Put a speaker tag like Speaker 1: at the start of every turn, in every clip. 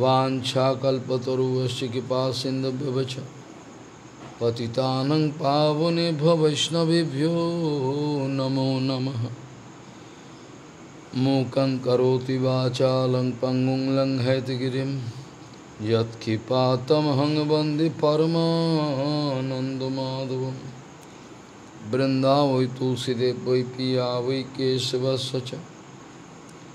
Speaker 1: वाछाकल्पतरुवश कृपा सिंधुभ्यवच पतितानं पावनेभ्य वैष्णवभ्यो नमो नमः मूकं करोति वाचा लङ् पङ्गुं लङ्घयतिगिरिं यत्किपातमहं वन्दे परमानन्दमाधवं वृन्दावै तुलसीदेव वै पिया वै केशवस्य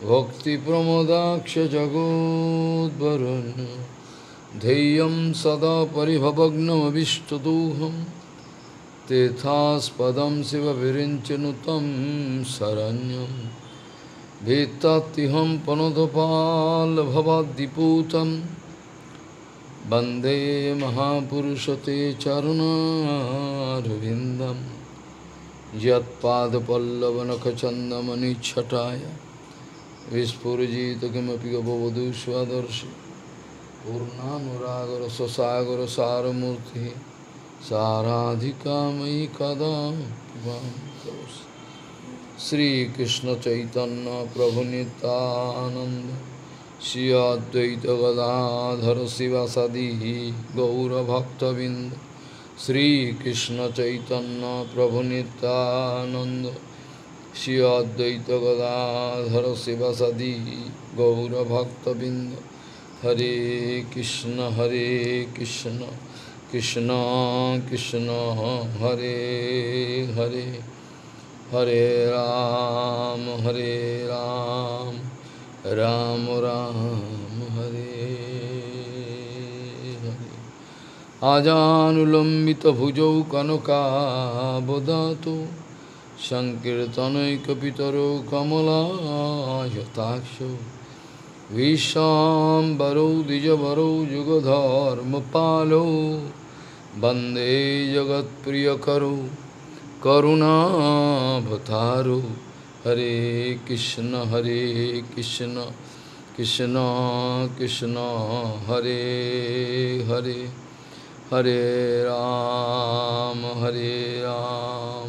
Speaker 1: भक्तिप्रमोदाक्षजगोद्वरन् धैर्यं सदा परिभवग्नमविष्टदोहं तेथास्पदं शिवविरिञ्चनुतं शरण्यं भीत्तात्तिहं पनुतपालभवाद्दिपूतं वन्दे महापुरुषते चरुणारविन्दं यत्पादपल्लवनखचन्दमनिच्छटाय विस्फुजित किमपि गपवधु स्वदर्शि पूर्णानुरागर ससागर सारमूर्ति साराधिका मयि कदा श्रीकृष्ण चैतन्य प्रभु नितानंद श्री अद्वैत गदाधर शिवासदि गौरभक्तबिंद श्रीकृष्ण चैतन्य प्रभु नितानंद শ্রী অদ্বৈত গদাধর শিবাসাদি গৌরভক্তবৃন্দ হরে কৃষ্ণ হরে কৃষ্ণ কৃষ্ণ কৃষ্ণ হরে হরে হরে রাম হরে রাম রাম রাম হরে হরে আজানুলম্বিত ভুজৌ কনকাবদাতু সংকীর্তনৈকপিতরো কমলায়তাক্ষ বিশ্বাম্বরৌ দ্বিজবরৌ যুগধর্মপালো বন্দে জগৎপ্রিয়করো করুণাভতারো হরে কৃষ্ণ হরে কৃষ্ণ কৃষ্ণ কৃষ্ণ হরে হরে হরে রাম হরে রাম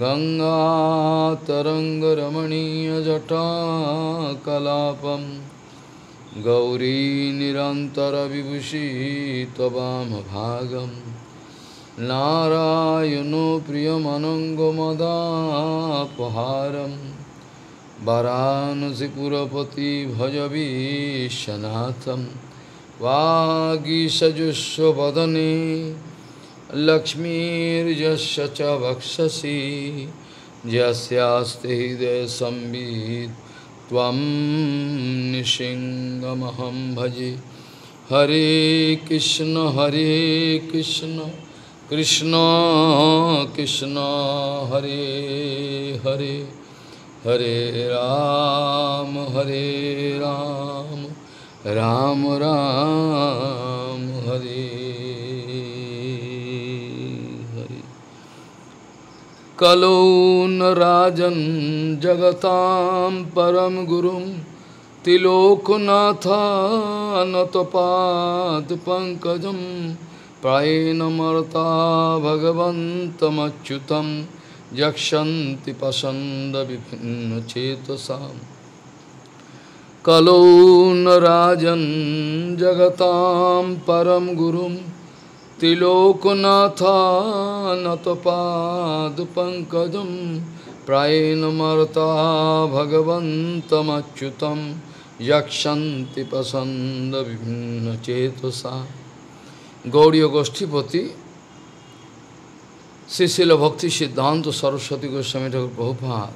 Speaker 1: गङ्गातरङ्गरमणीयजटा कलापं गौरीनिरन्तरविभूषी त्वमभागं नारायणो प्रियमनङ्गमदापहारं वरानसिपुरपति भजवीशनाथं वागीषजुष्वदने लक्ष्मीर्यस्य च वक्षसि हृदय हृदयसंवित् त्वं निशिङ्गमहं भजे हरे कृष्ण हरे कृष्ण कृष्ण कृष्ण हरे हरे हरे राम हरे राम राम राम हरे कलो न राजन जगताम परम गुरुम तिलोकनाथानतपाद पंकजम प्राएण मर्ता भगवन्तमच्युतं यक्षन्ति पसन्दविभिन्नचेतसां कलो न राजन् जगतां परं गुरुं ত্রিলোকনাথ মর্তা ভগবন্তমচ্যুত मर्ता भगवन्तमच्युतं বিভিন্ন চেতসা গৌরীয় গোষ্ঠীপতি শ্রীশীল ভক্তি সিদ্ধান্ত সরস্বতী গোস্বামী ঠাকুর প্রভুপাত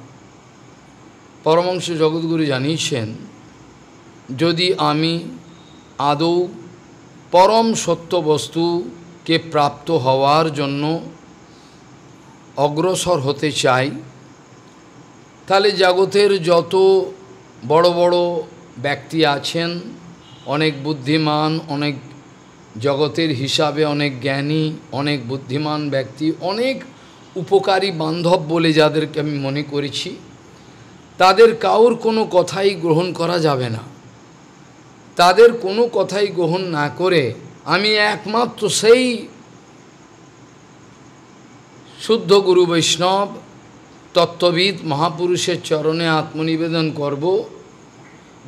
Speaker 1: পরমংশ জগৎগুরু জানিয়েছেন যদি আমি আদৌ পরম সত্য বস্তু কে প্রাপ্ত হওয়ার জন্য অগ্রসর হতে চাই তাহলে জগতের যত বড় বড় ব্যক্তি আছেন অনেক বুদ্ধিমান অনেক জগতের হিসাবে অনেক জ্ঞানী অনেক বুদ্ধিমান ব্যক্তি অনেক উপকারী বান্ধব বলে যাদেরকে আমি মনে করেছি তাদের কাউর কোনো কথাই গ্রহণ করা যাবে না তাদের কোনো কথাই গ্রহণ না করে আমি একমাত্র সেই শুদ্ধ গুরু বৈষ্ণব তত্ত্ববিদ মহাপুরুষের চরণে আত্মনিবেদন করব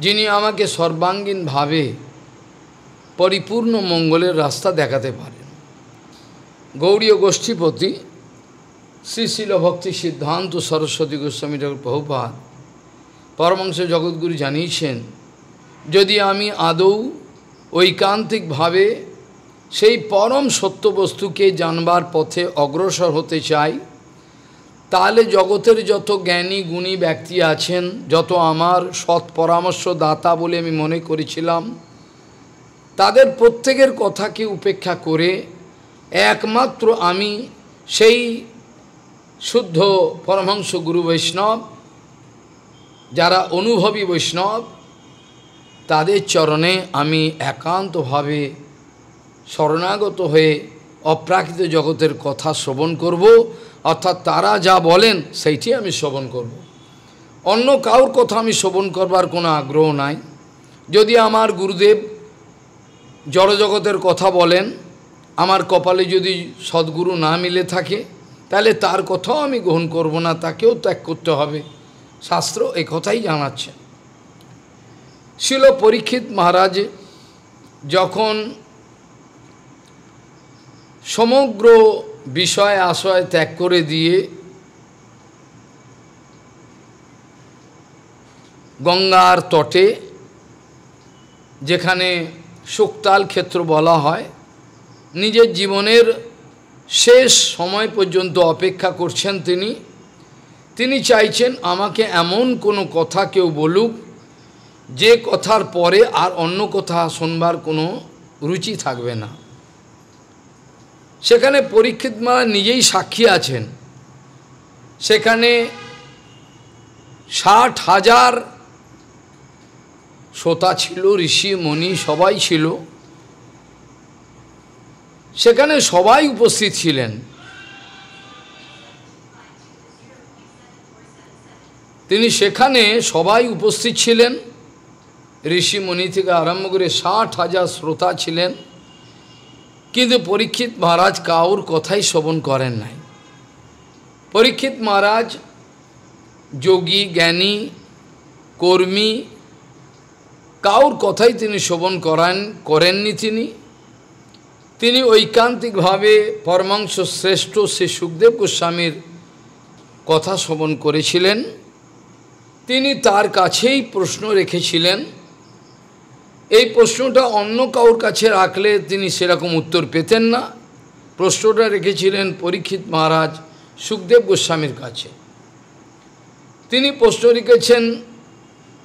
Speaker 1: যিনি আমাকে সর্বাঙ্গীনভাবে পরিপূর্ণ মঙ্গলের রাস্তা দেখাতে পারেন গৌরীয় গোষ্ঠীপতি শ্রী শিল ভক্তি সিদ্ধান্ত সরস্বতী গোস্বামী ঠাকুর প্রভুপাত পরমাংশ জগৎগুরু জানিয়েছেন যদি আমি আদৌ ঐকান্তিকভাবে সেই পরম সত্য বস্তুকে জানবার পথে অগ্রসর হতে চাই তাহলে জগতের যত জ্ঞানী গুণী ব্যক্তি আছেন যত আমার সৎ পরামর্শ দাতা বলে আমি মনে করেছিলাম তাদের প্রত্যেকের কথাকে উপেক্ষা করে একমাত্র আমি সেই শুদ্ধ পরমহংস গুরু বৈষ্ণব যারা অনুভবী বৈষ্ণব তাদের চরণে আমি একান্তভাবে শরণাগত হয়ে অপ্রাকৃত জগতের কথা শ্রবণ করব অর্থাৎ তারা যা বলেন সেইটি আমি শ্রবণ করব। অন্য কাউর কথা আমি শ্রবণ করবার কোনো আগ্রহ নাই যদি আমার গুরুদেব জড়জগতের কথা বলেন আমার কপালে যদি সদ্গুরু না মিলে থাকে তাহলে তার কথাও আমি গ্রহণ করব না তাকেও ত্যাগ করতে হবে শাস্ত্র এ কথাই জানাচ্ছে শিল পরীক্ষিত মহারাজ যখন সমগ্র বিষয় আশয় ত্যাগ করে দিয়ে গঙ্গার তটে যেখানে শোকতাল ক্ষেত্র বলা হয় নিজের জীবনের শেষ সময় পর্যন্ত অপেক্ষা করছেন তিনি তিনি চাইছেন আমাকে এমন কোনো কথা কেউ বলুক যে কথার পরে আর অন্য কথা শুনবার কোনো রুচি থাকবে না সেখানে পরীক্ষিত মা নিজেই সাক্ষী আছেন সেখানে ষাট হাজার শ্রোতা ছিল ঋষি মণি সবাই ছিল সেখানে সবাই উপস্থিত ছিলেন তিনি সেখানে সবাই উপস্থিত ছিলেন ঋষিমণি থেকে আরম্ভ করে ষাট হাজার শ্রোতা ছিলেন কিন্তু পরীক্ষিত মহারাজ কাউর কথাই শ্রবণ করেন নাই পরীক্ষিত মহারাজ যোগী জ্ঞানী কর্মী কাউর কথাই তিনি শ্রবণ করেন করেননি তিনি তিনি ঐকান্তিকভাবে পরমাংশ শ্রেষ্ঠ শ্রী সুখদেব গোস্বামীর কথা শ্রবণ করেছিলেন তিনি তার কাছেই প্রশ্ন রেখেছিলেন এই প্রশ্নটা অন্য কাউর কাছে রাখলে তিনি সেরকম উত্তর পেতেন না প্রশ্নটা রেখেছিলেন পরীক্ষিত মহারাজ সুখদেব গোস্বামীর কাছে তিনি প্রশ্ন রেখেছেন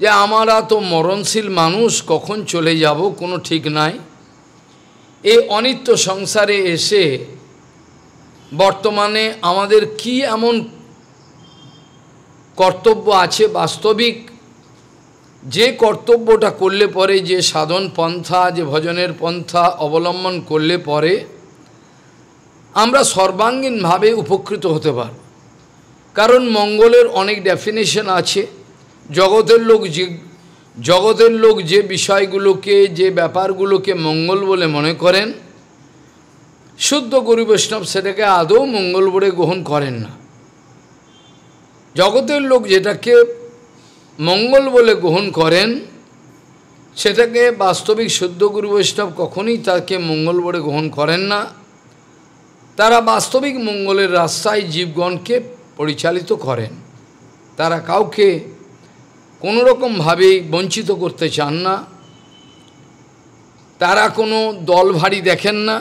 Speaker 1: যে আমার তো মরণশীল মানুষ কখন চলে যাব কোনো ঠিক নাই এই অনিত্য সংসারে এসে বর্তমানে আমাদের কি এমন কর্তব্য আছে বাস্তবিক যে কর্তব্যটা করলে পরে যে সাধন পন্থা যে ভজনের পন্থা অবলম্বন করলে পরে আমরা সর্বাঙ্গীনভাবে উপকৃত হতে পারব কারণ মঙ্গলের অনেক ডেফিনেশন আছে জগতের লোক যে জগতের লোক যে বিষয়গুলোকে যে ব্যাপারগুলোকে মঙ্গল বলে মনে করেন শুদ্ধ গরু বৈষ্ণব সেটাকে আদৌ মঙ্গল বলে গ্রহণ করেন না জগতের লোক যেটাকে মঙ্গল বলে গ্রহণ করেন সেটাকে বাস্তবিক শুদ্ধ গুরু বৈষ্ণব কখনই তাকে মঙ্গল বলে গ্রহণ করেন না তারা বাস্তবিক মঙ্গলের রাস্তায় জীবগণকে পরিচালিত করেন তারা কাউকে কোনো রকমভাবে বঞ্চিত করতে চান না তারা কোনো দল ভারী দেখেন না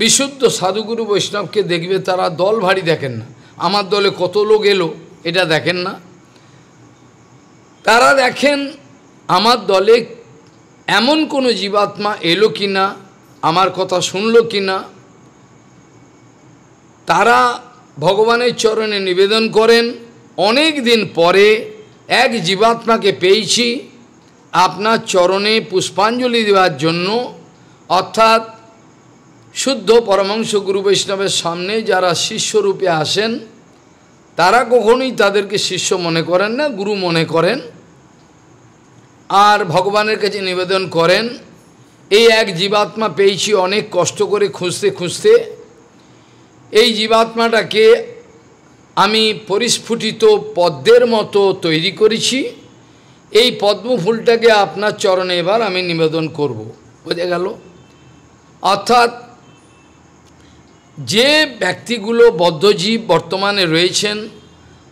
Speaker 1: বিশুদ্ধ সাধুগুরু বৈষ্ণবকে দেখবে তারা দল ভারী দেখেন না আমার দলে কত লোক এলো এটা দেখেন না তারা দেখেন আমার দলে এমন কোনো জীবাত্মা এলো কি না আমার কথা শুনল কি না তারা ভগবানের চরণে নিবেদন করেন অনেক দিন পরে এক জীবাত্মাকে পেয়েছি আপনার চরণে পুষ্পাঞ্জলি দেওয়ার জন্য অর্থাৎ শুদ্ধ পরমাংস গুরু বৈষ্ণবের সামনে যারা শিষ্যরূপে আসেন তারা কখনোই তাদেরকে শিষ্য মনে করেন না গুরু মনে করেন আর ভগবানের কাছে নিবেদন করেন এই এক জীবাত্মা পেয়েছি অনেক কষ্ট করে খুঁজতে খুঁজতে এই জীবাত্মাটাকে আমি পরিস্ফুটিত পদ্মের মতো তৈরি করেছি এই পদ্ম ফুলটাকে আপনার চরণে এবার আমি নিবেদন করব বোঝা গেল অর্থাৎ যে ব্যক্তিগুলো বদ্ধজীব বর্তমানে রয়েছেন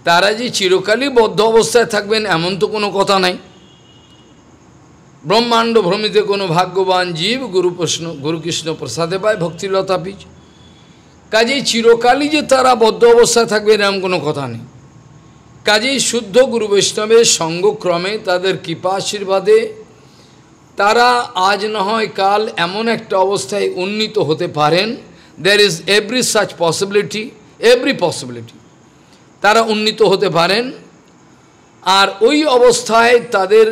Speaker 1: তারা যে চিরকালই বদ্ধ অবস্থায় থাকবেন এমন তো কোনো কথা নাই ব্রহ্মাণ্ড ভ্রমিতে কোনো ভাগ্যবান জীব গুরু প্রশ্ন গুরুকৃষ্ণ প্রসাদে পায় ভক্তিলতা বীজ কাজেই চিরকালই যে তারা বদ্ধ অবস্থায় থাকবে এরম কোনো কথা নেই কাজেই শুদ্ধ গুরু বৈষ্ণবের সঙ্গক্রমে তাদের কৃপা আশীর্বাদে তারা আজ নহয় কাল এমন একটা অবস্থায় উন্নীত হতে পারেন there is every such possibility every possibility তারা উন্নীত হতে পারেন আর ওই অবস্থায় তাদের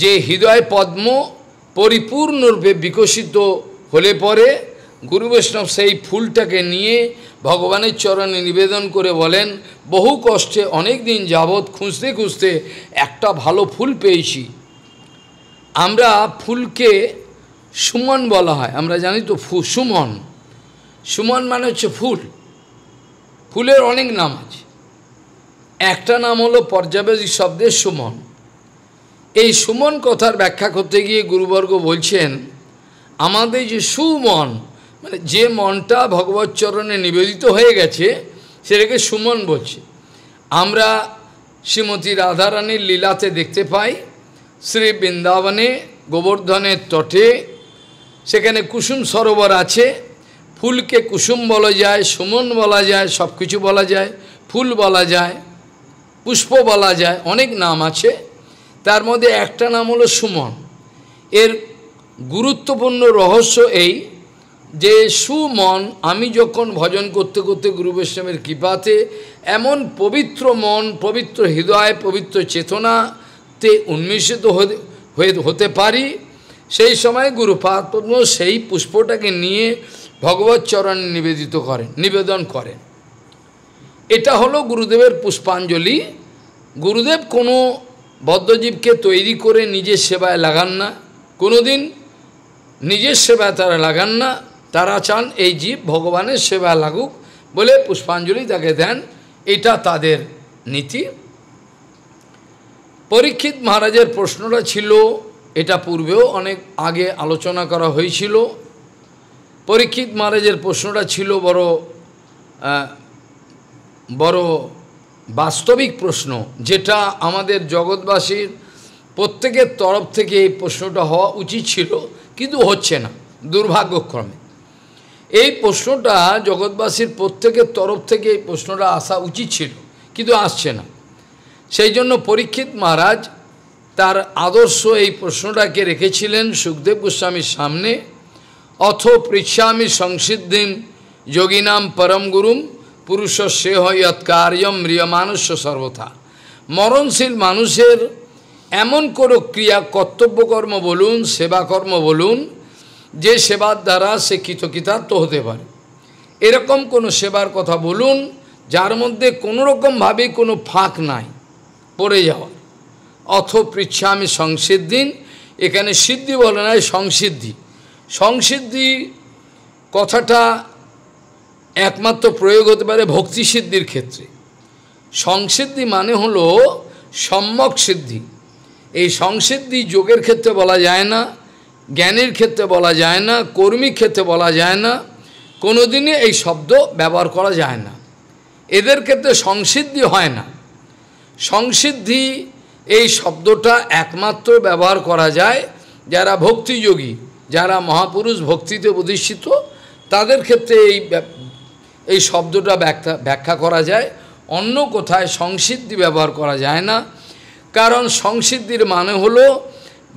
Speaker 1: যে হৃদয় পদ্ম পরিপূর্ণরূপে বিকশিত হলে পরে গুরু বৈষ্ণব সেই ফুলটাকে নিয়ে ভগবানের চরণে নিবেদন করে বলেন বহু কষ্টে অনেক দিন যাবৎ খুঁজতে খুঁজতে একটা ভালো ফুল পেয়েছি আমরা ফুলকে সুমন বলা হয় আমরা জানি তো ফু সুমন সুমন মানে হচ্ছে ফুল ফুলের অনেক নাম আছে একটা নাম হলো পর্যাবেদী শব্দের সুমন এই সুমন কথার ব্যাখ্যা করতে গিয়ে গুরুবর্গ বলছেন আমাদের যে সুমন মানে যে মনটা ভগবত চরণে নিবেদিত হয়ে গেছে সেটাকে সুমন বলছে আমরা শ্রীমতী রাধারানীর লীলাতে দেখতে পাই শ্রী বৃন্দাবনে গোবর্ধনের তটে সেখানে কুসুম সরোবর আছে ফুলকে কুসুম বলা যায় সুমন বলা যায় সব কিছু বলা যায় ফুল বলা যায় পুষ্প বলা যায় অনেক নাম আছে তার মধ্যে একটা নাম হলো সুমন এর গুরুত্বপূর্ণ রহস্য এই যে সুমন আমি যখন ভজন করতে করতে গুরু বৈষ্ণবের কৃপাতে এমন পবিত্র মন পবিত্র হৃদয় পবিত্র চেতনাতে উন্মিষিত হতে পারি সেই সময় গুরুপাদ সেই পুষ্পটাকে নিয়ে ভগবত চরণ নিবেদিত করেন নিবেদন করেন এটা হলো গুরুদেবের পুষ্পাঞ্জলি গুরুদেব কোনো বদ্ধজীবকে তৈরি করে নিজের সেবায় লাগান না কোনোদিন নিজের সেবায় তারা লাগান না তারা চান এই জীব ভগবানের সেবা লাগুক বলে পুষ্পাঞ্জলি তাকে দেন এটা তাদের নীতি পরীক্ষিত মহারাজের প্রশ্নটা ছিল এটা পূর্বেও অনেক আগে আলোচনা করা হয়েছিল পরীক্ষিত মহারাজের প্রশ্নটা ছিল বড় বড় বাস্তবিক প্রশ্ন যেটা আমাদের জগৎবাসীর প্রত্যেকের তরফ থেকে এই প্রশ্নটা হওয়া উচিত ছিল কিন্তু হচ্ছে না দুর্ভাগ্যক্রমে এই প্রশ্নটা জগৎবাসীর প্রত্যেকের তরফ থেকে এই প্রশ্নটা আসা উচিত ছিল কিন্তু আসছে না সেই জন্য পরীক্ষিত মহারাজ তার আদর্শ এই প্রশ্নটাকে রেখেছিলেন সুখদেব গোস্বামীর সামনে অথ পৃচ্ছামি সংসিদ্ধিম যোগিনাম পরম গুরুম পুরুষ সে হইয়ৎ কার্যম ম্রিয় মানুষ্য সর্বথা মরণশীল মানুষের এমন কোনো ক্রিয়া কর্তব্যকর্ম বলুন সেবাকর্ম বলুন যে সেবার দ্বারা সে কৃতকৃতার্থ হতে পারে এরকম কোনো সেবার কথা বলুন যার মধ্যে কোনোরকমভাবে কোনো ফাঁক নাই পড়ে যাওয়া অথ পৃচ্ছা আমি সংসিদ্ধিন এখানে সিদ্ধি বলে নয় সংসিদ্ধি সংসিদ্ধি কথাটা একমাত্র প্রয়োগ হতে পারে ভক্তি সিদ্ধির ক্ষেত্রে সংসিদ্ধি মানে হল সম্যক সিদ্ধি এই সংসিদ্ধি যোগের ক্ষেত্রে বলা যায় না জ্ঞানের ক্ষেত্রে বলা যায় না কর্মী ক্ষেত্রে বলা যায় না কোনো দিনই এই শব্দ ব্যবহার করা যায় না এদের ক্ষেত্রে সংসিদ্ধি হয় না সংসিদ্ধি এই শব্দটা একমাত্র ব্যবহার করা যায় যারা ভক্তিযোগী যারা মহাপুরুষ ভক্তিতে প্রতিষ্ঠিত তাদের ক্ষেত্রে এই এই শব্দটা ব্যাখ্যা ব্যাখ্যা করা যায় অন্য কোথায় সংসিদ্ধি ব্যবহার করা যায় না কারণ সংসিদ্ধির মানে হলো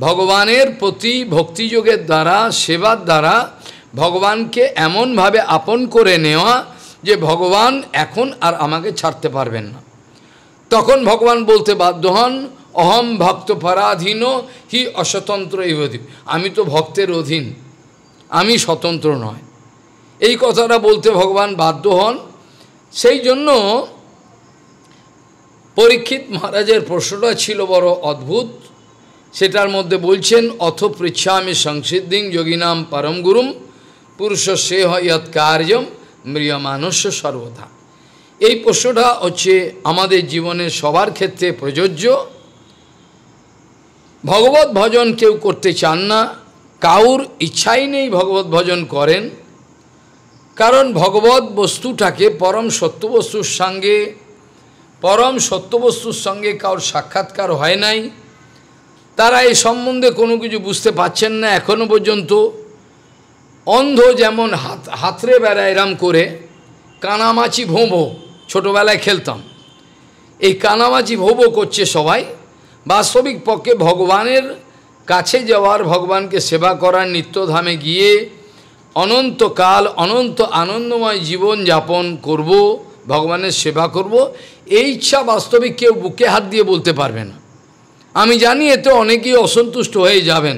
Speaker 1: ভগবানের প্রতি ভক্তিযোগের দ্বারা সেবার দ্বারা ভগবানকে এমনভাবে আপন করে নেওয়া যে ভগবান এখন আর আমাকে ছাড়তে পারবেন না তখন ভগবান বলতে বাধ্য হন অহম ভক্ত পরাধীন হি অস্বতন্ত্র এই আমি তো ভক্তের অধীন আমি স্বতন্ত্র নয় এই কথাটা বলতে ভগবান বাধ্য হন সেই জন্য পরীক্ষিত মহারাজের প্রশ্নটা ছিল বড় অদ্ভুত সেটার মধ্যে বলছেন অথ পৃচ্ছামি সংসিদ্ধিং যোগিনাম পরম গুরুম পুরুষ সে ইয়ৎ কার্যম মৃয়মানস্য সর্বদা এই প্রশ্নটা হচ্ছে আমাদের জীবনের সবার ক্ষেত্রে প্রযোজ্য ভগবত ভজন কেউ করতে চান না কাউর ইচ্ছাই নেই ভগবত ভজন করেন কারণ ভগবত বস্তুটাকে পরম সত্যবস্তুর সঙ্গে পরম সত্যবস্তুর সঙ্গে কারোর সাক্ষাৎকার হয় নাই তারা এই সম্বন্ধে কোনো কিছু বুঝতে পাচ্ছেন না এখনো পর্যন্ত অন্ধ যেমন হাত হাতরে বেড়ায় এরাম করে কানামাছি ভোঁবো ছোটোবেলায় খেলতাম এই কানামাছি ভোবো করছে সবাই বাস্তবিক পক্ষে ভগবানের কাছে যাওয়ার ভগবানকে সেবা করার নিত্যধামে গিয়ে অনন্তকাল অনন্ত আনন্দময় জীবন যাপন করব ভগবানের সেবা করব এই ইচ্ছা বাস্তবিক কেউ বুকে হাত দিয়ে বলতে পারবে না আমি জানি এতে অনেকেই অসন্তুষ্ট হয়ে যাবেন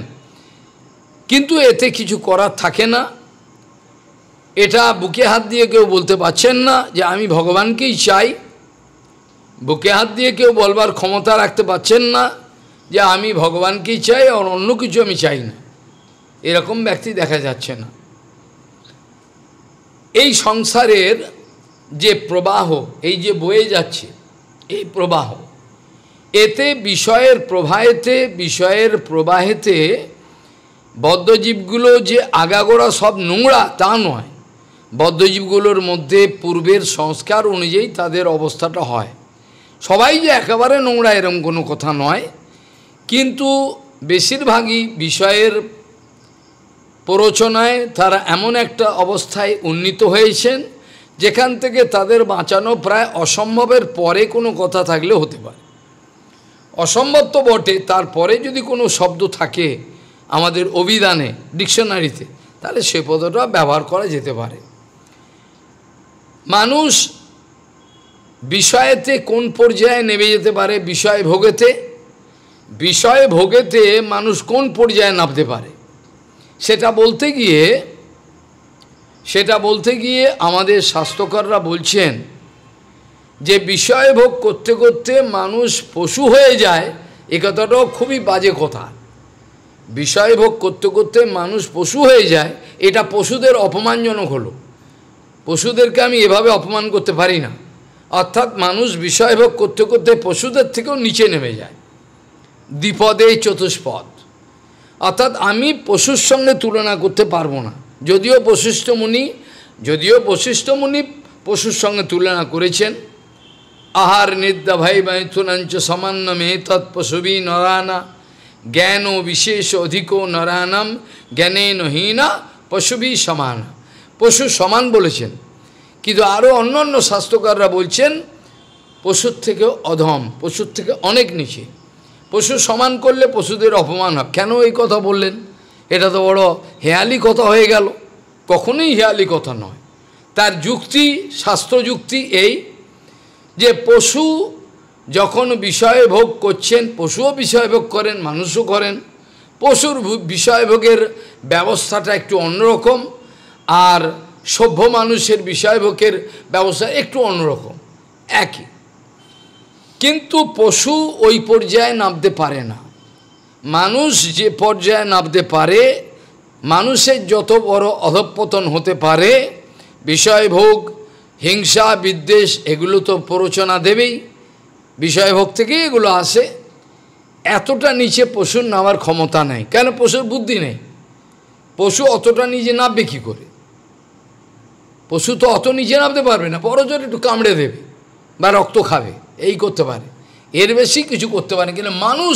Speaker 1: কিন্তু এতে কিছু করার থাকে না এটা বুকে হাত দিয়ে কেউ বলতে পারছেন না যে আমি ভগবানকেই চাই বুকে হাত দিয়ে কেউ বলবার ক্ষমতা রাখতে পারছেন না যে আমি ভগবানকেই চাই আর অন্য কিছু আমি চাই না এরকম ব্যক্তি দেখা যাচ্ছে না এই সংসারের যে প্রবাহ এই যে বয়ে যাচ্ছে এই প্রবাহ এতে বিষয়ের প্রবাহেতে বিষয়ের প্রবাহেতে বদ্ধজীবগুলো যে আগাগোড়া সব নোংরা তা নয় বদ্ধজীবগুলোর মধ্যে পূর্বের সংস্কার অনুযায়ী তাদের অবস্থাটা হয় সবাই যে একেবারে নোংরা এরম কোনো কথা নয় কিন্তু বেশিরভাগই বিষয়ের প্ররোচনায় তারা এমন একটা অবস্থায় উন্নীত হয়েছেন যেখান থেকে তাদের বাঁচানো প্রায় অসম্ভবের পরে কোনো কথা থাকলে হতে পারে অসম্ভব তো বটে তারপরে যদি কোনো শব্দ থাকে আমাদের অভিধানে ডিকশনারিতে তাহলে সে পদটা ব্যবহার করা যেতে পারে মানুষ বিষয়েতে কোন পর্যায়ে নেমে যেতে পারে বিষয় ভোগেতে বিষয় ভোগেতে মানুষ কোন পর্যায়ে নামতে পারে সেটা বলতে গিয়ে সেটা বলতে গিয়ে আমাদের স্বাস্থ্যকররা বলছেন যে বিষয় ভোগ করতে করতে মানুষ পশু হয়ে যায় এ কথাটাও খুবই বাজে কথা বিষয় ভোগ করতে করতে মানুষ পশু হয়ে যায় এটা পশুদের অপমানজনক হলো পশুদেরকে আমি এভাবে অপমান করতে পারি না অর্থাৎ মানুষ বিষয় ভোগ করতে করতে পশুদের থেকেও নিচে নেমে যায় দ্বিপদে চতুষ্পদ অর্থাৎ আমি পশুর সঙ্গে তুলনা করতে পারবো না যদিও বশিষ্ঠ মুনি যদিও বশিষ্ঠ মুনি পশুর সঙ্গে তুলনা করেছেন আহার নিদ্যা ভাই বাইথুনাঞ্চ সামান্য মেয়ে তৎপশুবি নরানা জ্ঞান ও বিশেষ অধিক নরানাম জ্ঞানে নহীনা পশুবি সমান পশু সমান বলেছেন কিন্তু আরও অন্য অন্য স্বাস্থ্যকাররা বলছেন পশুর থেকে অধম পশুর থেকে অনেক নিচে পশু সমান করলে পশুদের অপমান হয় কেন এই কথা বললেন এটা তো বড় হেয়ালি কথা হয়ে গেল কখনোই হেয়ালি কথা নয় তার যুক্তি যুক্তি এই যে পশু যখন বিষয় ভোগ করছেন পশুও বিষয় ভোগ করেন মানুষও করেন পশুর বিষয় ভোগের ব্যবস্থাটা একটু অন্যরকম আর সভ্য মানুষের বিষয় ভোগের ব্যবস্থা একটু অন্যরকম একই কিন্তু পশু ওই পর্যায়ে নামতে পারে না মানুষ যে পর্যায়ে নামতে পারে মানুষের যত বড় অধপতন হতে পারে বিষয়ভোগ হিংসা বিদ্বেষ এগুলো তো প্ররোচনা দেবেই বিষয়ভোগ থেকেই এগুলো আসে এতটা নিচে পশুর নামার ক্ষমতা নেই কেন পশুর বুদ্ধি নেই পশু অতটা নিজে নামবে কী করে পশু তো অত নিজে নামতে পারবে না বড় জোর একটু কামড়ে দেবে বা রক্ত খাবে এই করতে পারে এর বেশি কিছু করতে পারে কিন্তু মানুষ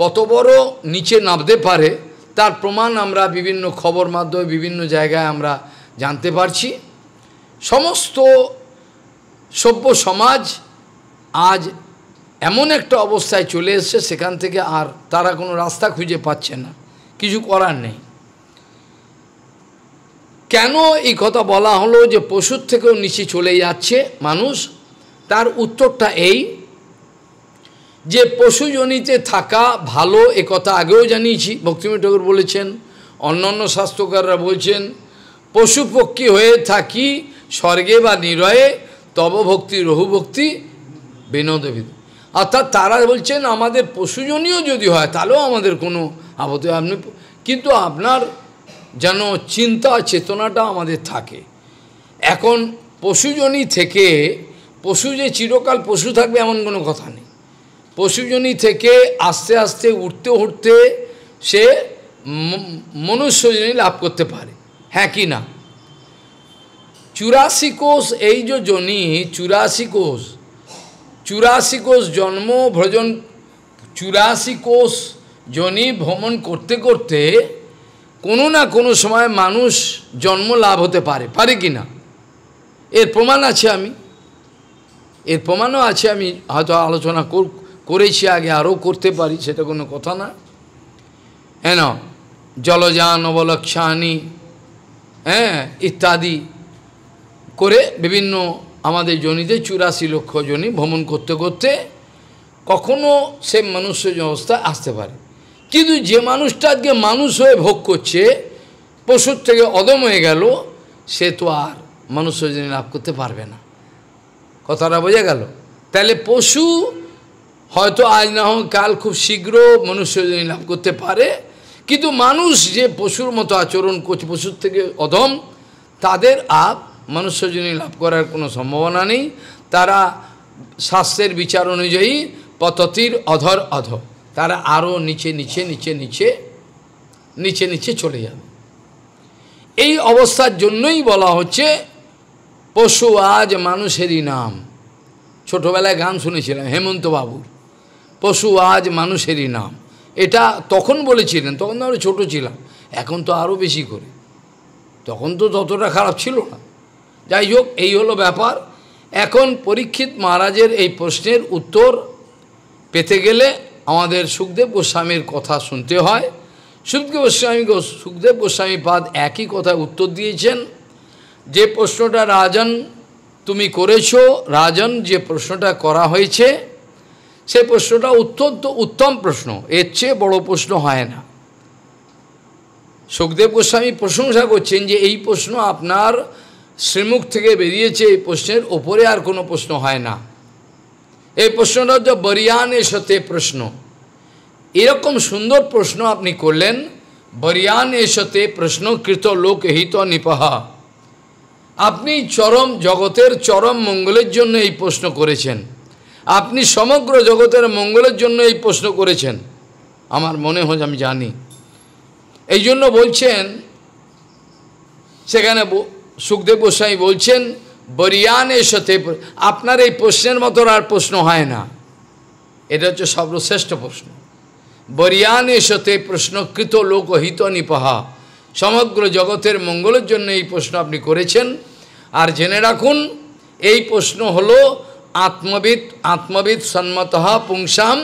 Speaker 1: কত বড় নিচে নামতে পারে তার প্রমাণ আমরা বিভিন্ন খবর মাধ্যমে বিভিন্ন জায়গায় আমরা জানতে পারছি সমস্ত সভ্য সমাজ আজ এমন একটা অবস্থায় চলে এসছে সেখান থেকে আর তারা কোনো রাস্তা খুঁজে পাচ্ছে না কিছু করার নেই কেন এই কথা বলা হলো যে পশুর থেকেও নিচে চলে যাচ্ছে মানুষ তার উত্তরটা এই যে পশুজনিতে থাকা ভালো এ কথা আগেও জানিয়েছি ভক্তিময় ঠাকুর বলেছেন অন্যান্য স্বাস্থ্যকাররা বলছেন পশুপক্ষী হয়ে থাকি স্বর্গে বা নিরয়ে তব ভক্তি রহুভক্তি বিনোদবিদ অর্থাৎ তারা বলছেন আমাদের পশুজনীয় যদি হয় তাহলেও আমাদের কোনো আপদ আপনি কিন্তু আপনার যেন চিন্তা চেতনাটা আমাদের থাকে এখন পশুজনী থেকে পশু যে চিরকাল পশু থাকবে এমন কোনো কথা নেই পশুজনী থেকে আস্তে আস্তে উঠতে উঠতে সে মনুষ্যজনী লাভ করতে পারে হ্যাঁ কি না চুরাশি কোষ এই যে জনি চুরাশি কোষ চুরাশি কোষ জন্ম ভ্রজন চুরাশি কোষ জনি ভ্রমণ করতে করতে কোনো না কোনো সময় মানুষ জন্ম লাভ হতে পারে পারে কি না এর প্রমাণ আছে আমি এর প্রমাণও আছে আমি হয়তো আলোচনা করেছি আগে আরও করতে পারি সেটা কোনো কথা না হ্যাঁ জলযান অবলক্ষানি হ্যাঁ ইত্যাদি করে বিভিন্ন আমাদের জনিতে চুরাশি লক্ষ জনি ভ্রমণ করতে করতে কখনো সে মনুষ্য অবস্থায় আসতে পারে কিন্তু যে মানুষটা আজকে মানুষ হয়ে ভোগ করছে পশুর থেকে অদম হয়ে গেল সে তো আর মনুষ্য জন্য লাভ করতে পারবে না কথাটা বোঝা গেল তাহলে পশু হয়তো আজ না হোক কাল খুব শীঘ্র মনুষ্য লাভ করতে পারে কিন্তু মানুষ যে পশুর মতো আচরণ করছে পশুর থেকে অধম তাদের আপ মনুষ্যজনী লাভ করার কোনো সম্ভাবনা নেই তারা শাস্ত্রের বিচার অনুযায়ী পততির অধর অধ তারা আরও নিচে নিচে নিচে নিচে নিচে নিচে চলে যাবে এই অবস্থার জন্যই বলা হচ্ছে পশু আজ মানুষেরই নাম ছোটবেলায় গান শুনেছিলাম হেমন্ত বাবুর পশু আজ মানুষেরই নাম এটা তখন বলেছিলেন তখন তো আমরা ছোটো ছিলাম এখন তো আরও বেশি করে তখন তো ততটা খারাপ ছিল না যাই হোক এই হলো ব্যাপার এখন পরীক্ষিত মহারাজের এই প্রশ্নের উত্তর পেতে গেলে আমাদের সুখদেব গোস্বামীর কথা শুনতে হয় সুখদেব গোস্বামী সুখদেব গোস্বামী পাদ একই কথায় উত্তর দিয়েছেন যে প্রশ্নটা রাজন তুমি করেছো রাজন যে প্রশ্নটা করা হয়েছে সেই প্রশ্নটা অত্যন্ত উত্তম প্রশ্ন এর চেয়ে বড়ো প্রশ্ন হয় না সুখদেব গোস্বামী প্রশংসা করছেন যে এই প্রশ্ন আপনার শ্রীমুখ থেকে বেরিয়েছে এই প্রশ্নের ওপরে আর কোনো প্রশ্ন হয় না এই প্রশ্নটা হচ্ছে বরিয়ানের সাথে প্রশ্ন এরকম সুন্দর প্রশ্ন আপনি করলেন বরিয়ানের সাথে প্রশ্নকৃত লোকহিত নিপহা আপনি চরম জগতের চরম মঙ্গলের জন্য এই প্রশ্ন করেছেন আপনি সমগ্র জগতের মঙ্গলের জন্য এই প্রশ্ন করেছেন আমার মনে হয় আমি জানি এই জন্য বলছেন সেখানে সুখদেব গোস্বাই বলছেন বরিয়ানের সাথে আপনার এই প্রশ্নের মতো আর প্রশ্ন হয় না এটা হচ্ছে সর্বশ্রেষ্ঠ প্রশ্ন বরিয়ানের সাথে প্রশ্নকৃত লোকহিত নিপাহা সমগ্র জগতের মঙ্গলের জন্য এই প্রশ্ন আপনি করেছেন আর জেনে রাখুন এই প্রশ্ন হল আত্মবিদ আত্মবিদ সন্মত পুংসাম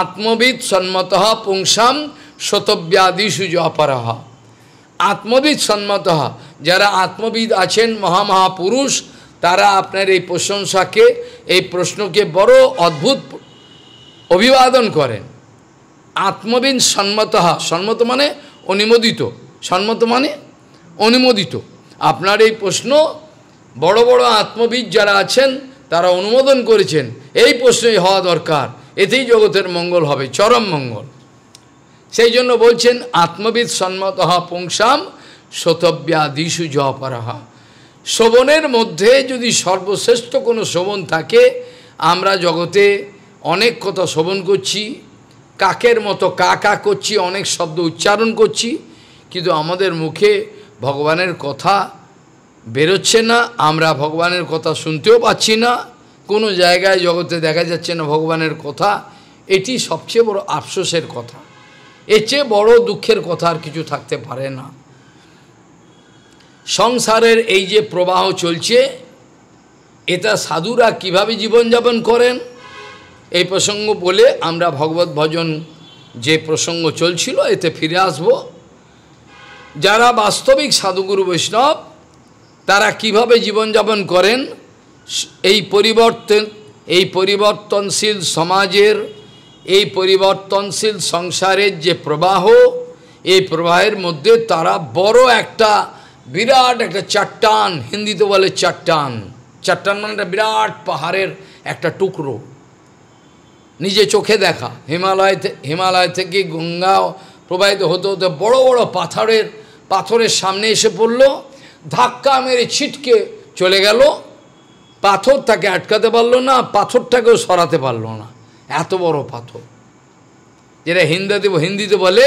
Speaker 1: আত্মবিদ সন্মত পুংসাম শতব্যাদিষু সুজ অপরাহ আত্মবিদ সন্মত যারা আত্মবিদ আছেন মহামহাপুরুষ তারা আপনার এই প্রশংসাকে এই প্রশ্নকে বড় অদ্ভুত অভিবাদন করেন আত্মবিন সন্মত সন্মত মানে অনুমোদিত সম্মত মানে অনুমোদিত আপনার এই প্রশ্ন বড় বড় আত্মবিদ যারা আছেন তারা অনুমোদন করেছেন এই প্রশ্নই হওয়া দরকার এতেই জগতের মঙ্গল হবে চরম মঙ্গল সেই জন্য বলছেন আত্মবিদ হা পুংসাম দিশু জপরাহা শ্রবণের মধ্যে যদি সর্বশ্রেষ্ঠ কোনো শ্রবণ থাকে আমরা জগতে অনেক কথা শ্রবণ করছি কাকের মতো কা কা করছি অনেক শব্দ উচ্চারণ করছি কিন্তু আমাদের মুখে ভগবানের কথা বেরোচ্ছে না আমরা ভগবানের কথা শুনতেও পাচ্ছি না কোনো জায়গায় জগতে দেখা যাচ্ছে না ভগবানের কথা এটি সবচেয়ে বড় আফসোসের কথা এর চেয়ে বড় দুঃখের কথা আর কিছু থাকতে পারে না সংসারের এই যে প্রবাহ চলছে এটা সাধুরা কিভাবে জীবনযাপন করেন এই প্রসঙ্গ বলে আমরা ভগবত ভজন যে প্রসঙ্গ চলছিল এতে ফিরে আসবো যারা বাস্তবিক সাধুগুরু বৈষ্ণব তারা কিভাবে জীবনযাপন করেন এই পরিবর্তন এই পরিবর্তনশীল সমাজের এই পরিবর্তনশীল সংসারের যে প্রবাহ এই প্রবাহের মধ্যে তারা বড় একটা বিরাট একটা চাট্টান হিন্দিতে বলে চাট্টান চাট্টান মানে একটা বিরাট পাহাড়ের একটা টুকরো নিজে চোখে দেখা হিমালয় হিমালয় থেকে গঙ্গা প্রবাহিত হতে হতে বড় বড় পাথরের পাথরের সামনে এসে পড়ল ধাক্কা মেরে ছিটকে চলে গেল পাথর তাকে আটকাতে পারল না পাথরটাকেও সরাতে পারল না এত বড় পাথর যেটা হিন্দাতে হিন্দিতে বলে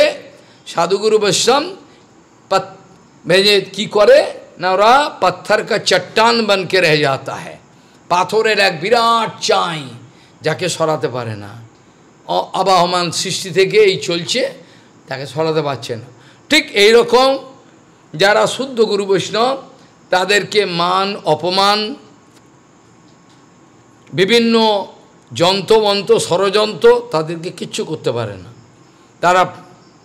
Speaker 1: সাধুগুরু বৈশ্রাম ভেজে কী করে না ওরা পাথর কা চট্টান বনকে রে যাতা হ্যাঁ পাথরের এক বিরাট চাই যাকে সরাতে পারে না অবাহমান সৃষ্টি থেকে এই চলছে তাকে সরাতে পারছে না ঠিক এই রকম যারা শুদ্ধ গুরু বৈষ্ণব তাদেরকে মান অপমান বিভিন্ন যন্ত্রমন্ত্র ষড়যন্ত্র তাদেরকে কিচ্ছু করতে পারে না তারা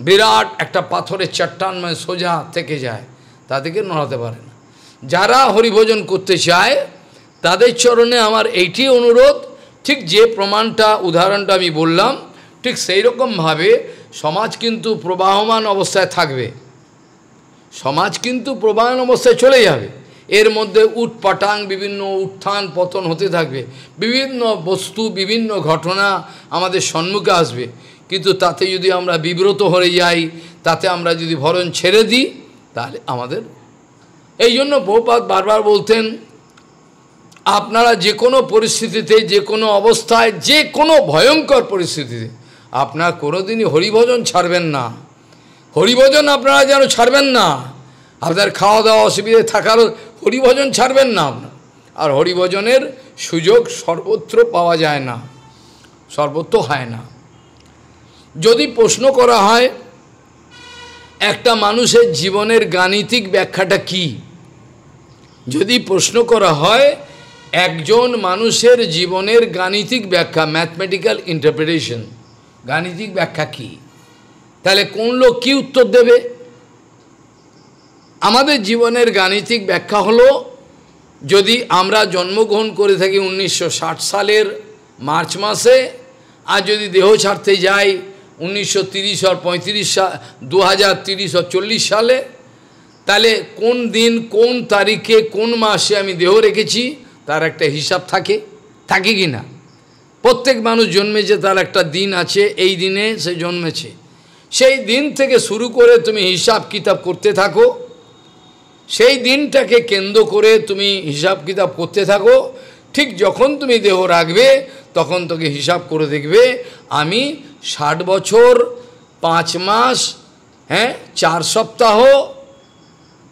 Speaker 1: বিরাট একটা পাথরের চট্টান মানে সোজা থেকে যায় তাদেরকে নড়াতে পারে না যারা হরিভোজন করতে চায় তাদের চরণে আমার এইটি অনুরোধ ঠিক যে প্রমাণটা উদাহরণটা আমি বললাম ঠিক সেই রকমভাবে সমাজ কিন্তু প্রবাহমান অবস্থায় থাকবে সমাজ কিন্তু প্রবাহমান অবস্থায় চলে যাবে এর মধ্যে উটপাটাং বিভিন্ন উত্থান পতন হতে থাকবে বিভিন্ন বস্তু বিভিন্ন ঘটনা আমাদের সম্মুখে আসবে কিন্তু তাতে যদি আমরা বিব্রত হয়ে যাই তাতে আমরা যদি ভরণ ছেড়ে দিই তাহলে আমাদের এই জন্য বহুপাত বারবার বলতেন আপনারা যে কোনো পরিস্থিতিতে যে কোনো অবস্থায় যে কোনো ভয়ঙ্কর পরিস্থিতিতে আপনার কোনোদিনই হরিভজন ছাড়বেন না হরিভজন আপনারা যেন ছাড়বেন না আপনার খাওয়া দাওয়া অসুবিধে থাকারও হরিভজন ছাড়বেন না আপনার আর হরিভজনের সুযোগ সর্বত্র পাওয়া যায় না সর্বত্র হয় না যদি প্রশ্ন করা হয় একটা মানুষের জীবনের গাণিতিক ব্যাখ্যাটা কি যদি প্রশ্ন করা হয় একজন মানুষের জীবনের গাণিতিক ব্যাখ্যা ম্যাথমেটিক্যাল ইন্টারপ্রিটেশন গাণিতিক ব্যাখ্যা কি তাহলে কোন লোক কি উত্তর দেবে আমাদের জীবনের গাণিতিক ব্যাখ্যা হলো যদি আমরা জন্মগ্রহণ করে থাকি উনিশশো সালের মার্চ মাসে আর যদি দেহ ছাড়তে যাই উনিশশো তিরিশ আর পঁয়ত্রিশ সাল দু হাজার তিরিশ আর চল্লিশ সালে তাহলে কোন দিন কোন তারিখে কোন মাসে আমি দেহ রেখেছি তার একটা হিসাব থাকে থাকে কি না প্রত্যেক মানুষ জন্মেছে তার একটা দিন আছে এই দিনে সে জন্মেছে সেই দিন থেকে শুরু করে তুমি হিসাব কিতাব করতে থাকো সেই দিনটাকে কেন্দ্র করে তুমি হিসাব কিতাব করতে থাকো ঠিক যখন তুমি দেহ রাখবে তখন তোকে হিসাব করে দেখবে আমি ষাট বছর পাঁচ মাস হ্যাঁ চার সপ্তাহ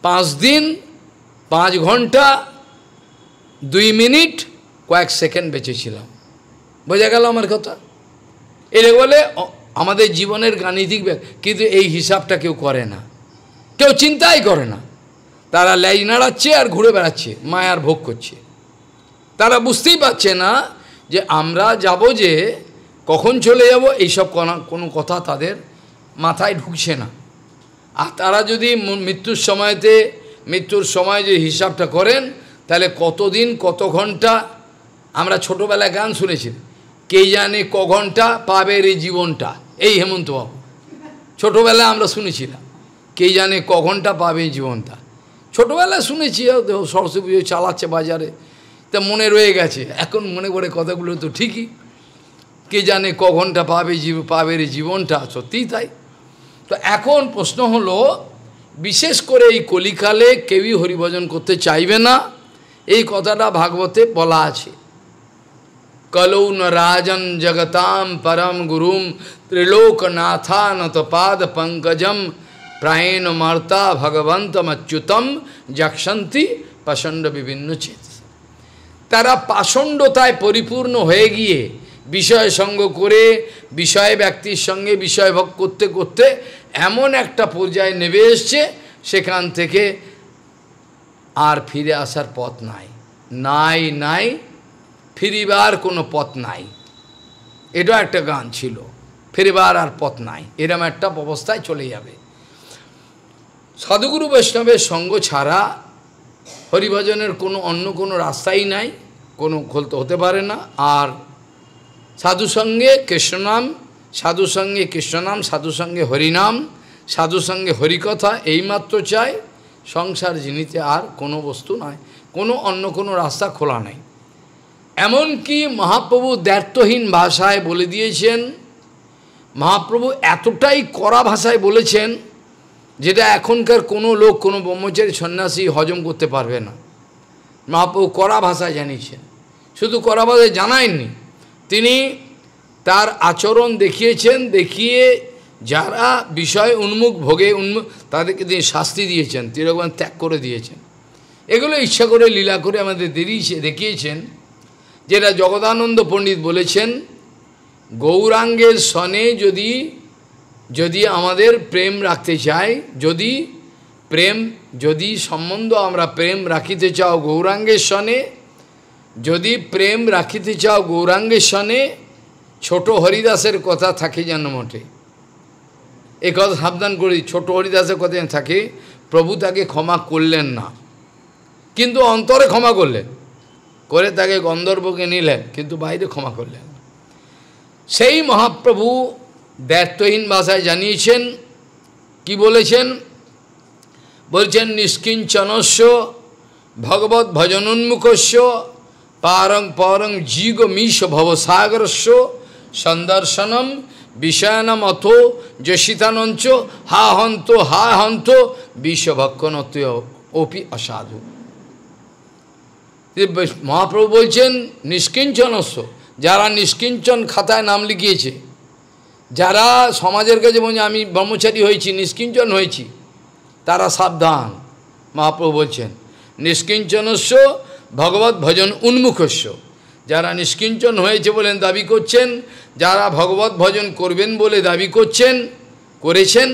Speaker 1: পাঁচ দিন পাঁচ ঘন্টা দুই মিনিট কয়েক সেকেন্ড বেঁচেছিলাম বোঝা গেল আমার কথা এলে বলে আমাদের জীবনের গাণিতিক কিন্তু এই হিসাবটা কেউ করে না কেউ চিন্তাই করে না তারা লেজ নাড়াচ্ছে আর ঘুরে বেড়াচ্ছে মায়ার ভোগ করছে তারা বুঝতেই পারছে না যে আমরা যাব যে কখন চলে যাব এইসব কোনো কথা তাদের মাথায় ঢুকছে না আর তারা যদি মৃত্যুর সময়তে মৃত্যুর সময় যে হিসাবটা করেন তাহলে কতদিন কত ঘন্টা আমরা ছোটোবেলায় গান শুনেছি কে জানে ক ঘন্টা পাবে রে জীবনটা এই হেমন্তবাবু ছোটোবেলায় আমরা শুনেছিলাম কে জানে ক ঘন্টা পাবে জীবনটা ছোটোবেলায় শুনেছি সরস্বতী পুজো চালাচ্ছে বাজারে তা মনে রয়ে গেছে এখন মনে করে কথাগুলো তো ঠিকই কে জানে ক ঘন্টা পাবে জীব পাবে রে জীবনটা সত্যিই তাই তো এখন প্রশ্ন হলো বিশেষ করে এই কলিকালে কেউই হরিভজন করতে চাইবে না এই কথাটা ভাগবতে বলা আছে कलो न জগতাম পরম গুরুম गुरुम त्रिलोकनाथा नतपाद पंकजम प्रायण मर्ता ভগবন্তম অচ্যুতম পাষণ্ড বিভিন্ন চিত তারা পাষণ্ডতায় পরিপূর্ণ হয়ে গিয়ে বিষয় সঙ্গ করে বিষয় ব্যক্তির সঙ্গে বিষয় ভোগ করতে করতে এমন একটা পর্যায়ে নেমে এসছে সেখান থেকে আর ফিরে আসার পথ নাই নাই নাই ফিরিবার কোনো পথ নাই এটা একটা গান ছিল ফিরিবার আর পথ নাই এরম একটা অবস্থায় চলে যাবে সাধুগুরু বৈষ্ণবের সঙ্গ ছাড়া হরিভজনের কোনো অন্য কোনো রাস্তাই নাই কোনো খোলতে হতে পারে না আর সাধু সঙ্গে কৃষ্ণনাম সাধু সঙ্গে কৃষ্ণনাম সাধু সঙ্গে হরিনাম সাধু সঙ্গে হরিকথা এইমাত্র চাই সংসার জিনিতে আর কোনো বস্তু নয় কোনো অন্য কোনো রাস্তা খোলা নাই এমনকি মহাপ্রভু দ্ব্যর্থহীন ভাষায় বলে দিয়েছেন মহাপ্রভু এতটাই কড়া ভাষায় বলেছেন যেটা এখনকার কোনো লোক কোনো ব্রহ্মচারী সন্ন্যাসী হজম করতে পারবে না মহাপ্রভু কড়া ভাষায় জানিয়েছেন শুধু কড়া ভাষায় জানায়নি তিনি তার আচরণ দেখিয়েছেন দেখিয়ে যারা বিষয় উন্মুখ ভোগে উন্মুখ তাদেরকে তিনি শাস্তি দিয়েছেন তিরকম ত্যাগ করে দিয়েছেন এগুলো ইচ্ছা করে লীলা করে আমাদের দেরিয়েছে দেখিয়েছেন যেটা জগদানন্দ পণ্ডিত বলেছেন গৌরাঙ্গের সনে যদি যদি আমাদের প্রেম রাখতে চাই যদি প্রেম যদি সম্বন্ধ আমরা প্রেম রাখিতে চাও গৌরাঙ্গের সনে যদি প্রেম রাখিতে চাও গৌরাঙ্গের সনে ছোট হরিদাসের কথা থাকে যেন মঠে এ কথা সাবধান করি ছোট হরিদাসের কথা থাকে প্রভু তাকে ক্ষমা করলেন না কিন্তু অন্তরে ক্ষমা করলেন করে তাকে গন্ধর্বকে নিলেন কিন্তু বাইরে ক্ষমা করলেন সেই মহাপ্রভু ব্যর্থহীন ভাষায় জানিয়েছেন কি বলেছেন বলছেন নিষ্কিঞ্চনস্য ভগবত ভজনোন্মুখস্য পারং পরং জিগ মিশ ভবসাগরস্য সন্দর্শনম বিষয়নম অথ যশিতানঞ্চ হা হন্ত হা হন্ত বিশ্বভক্ষণত্ব অপি অসাধু মহাপ্রভু বলছেন নিষ্কিঞ্চনস্ব যারা নিষ্কিঞ্চন খাতায় নাম লিখিয়েছে যারা সমাজের কাছে বলছে আমি ব্রহ্মচারী হয়েছি নিষ্কিঞ্চন হয়েছি তারা সাবধান মহাপ্রভু বলছেন নিষ্কিঞ্চনস্য ভগবত ভজন উন্মুখস্য যারা নিষ্কিঞ্চন হয়েছে বলেন দাবি করছেন যারা ভগবত ভজন করবেন বলে দাবি করছেন করেছেন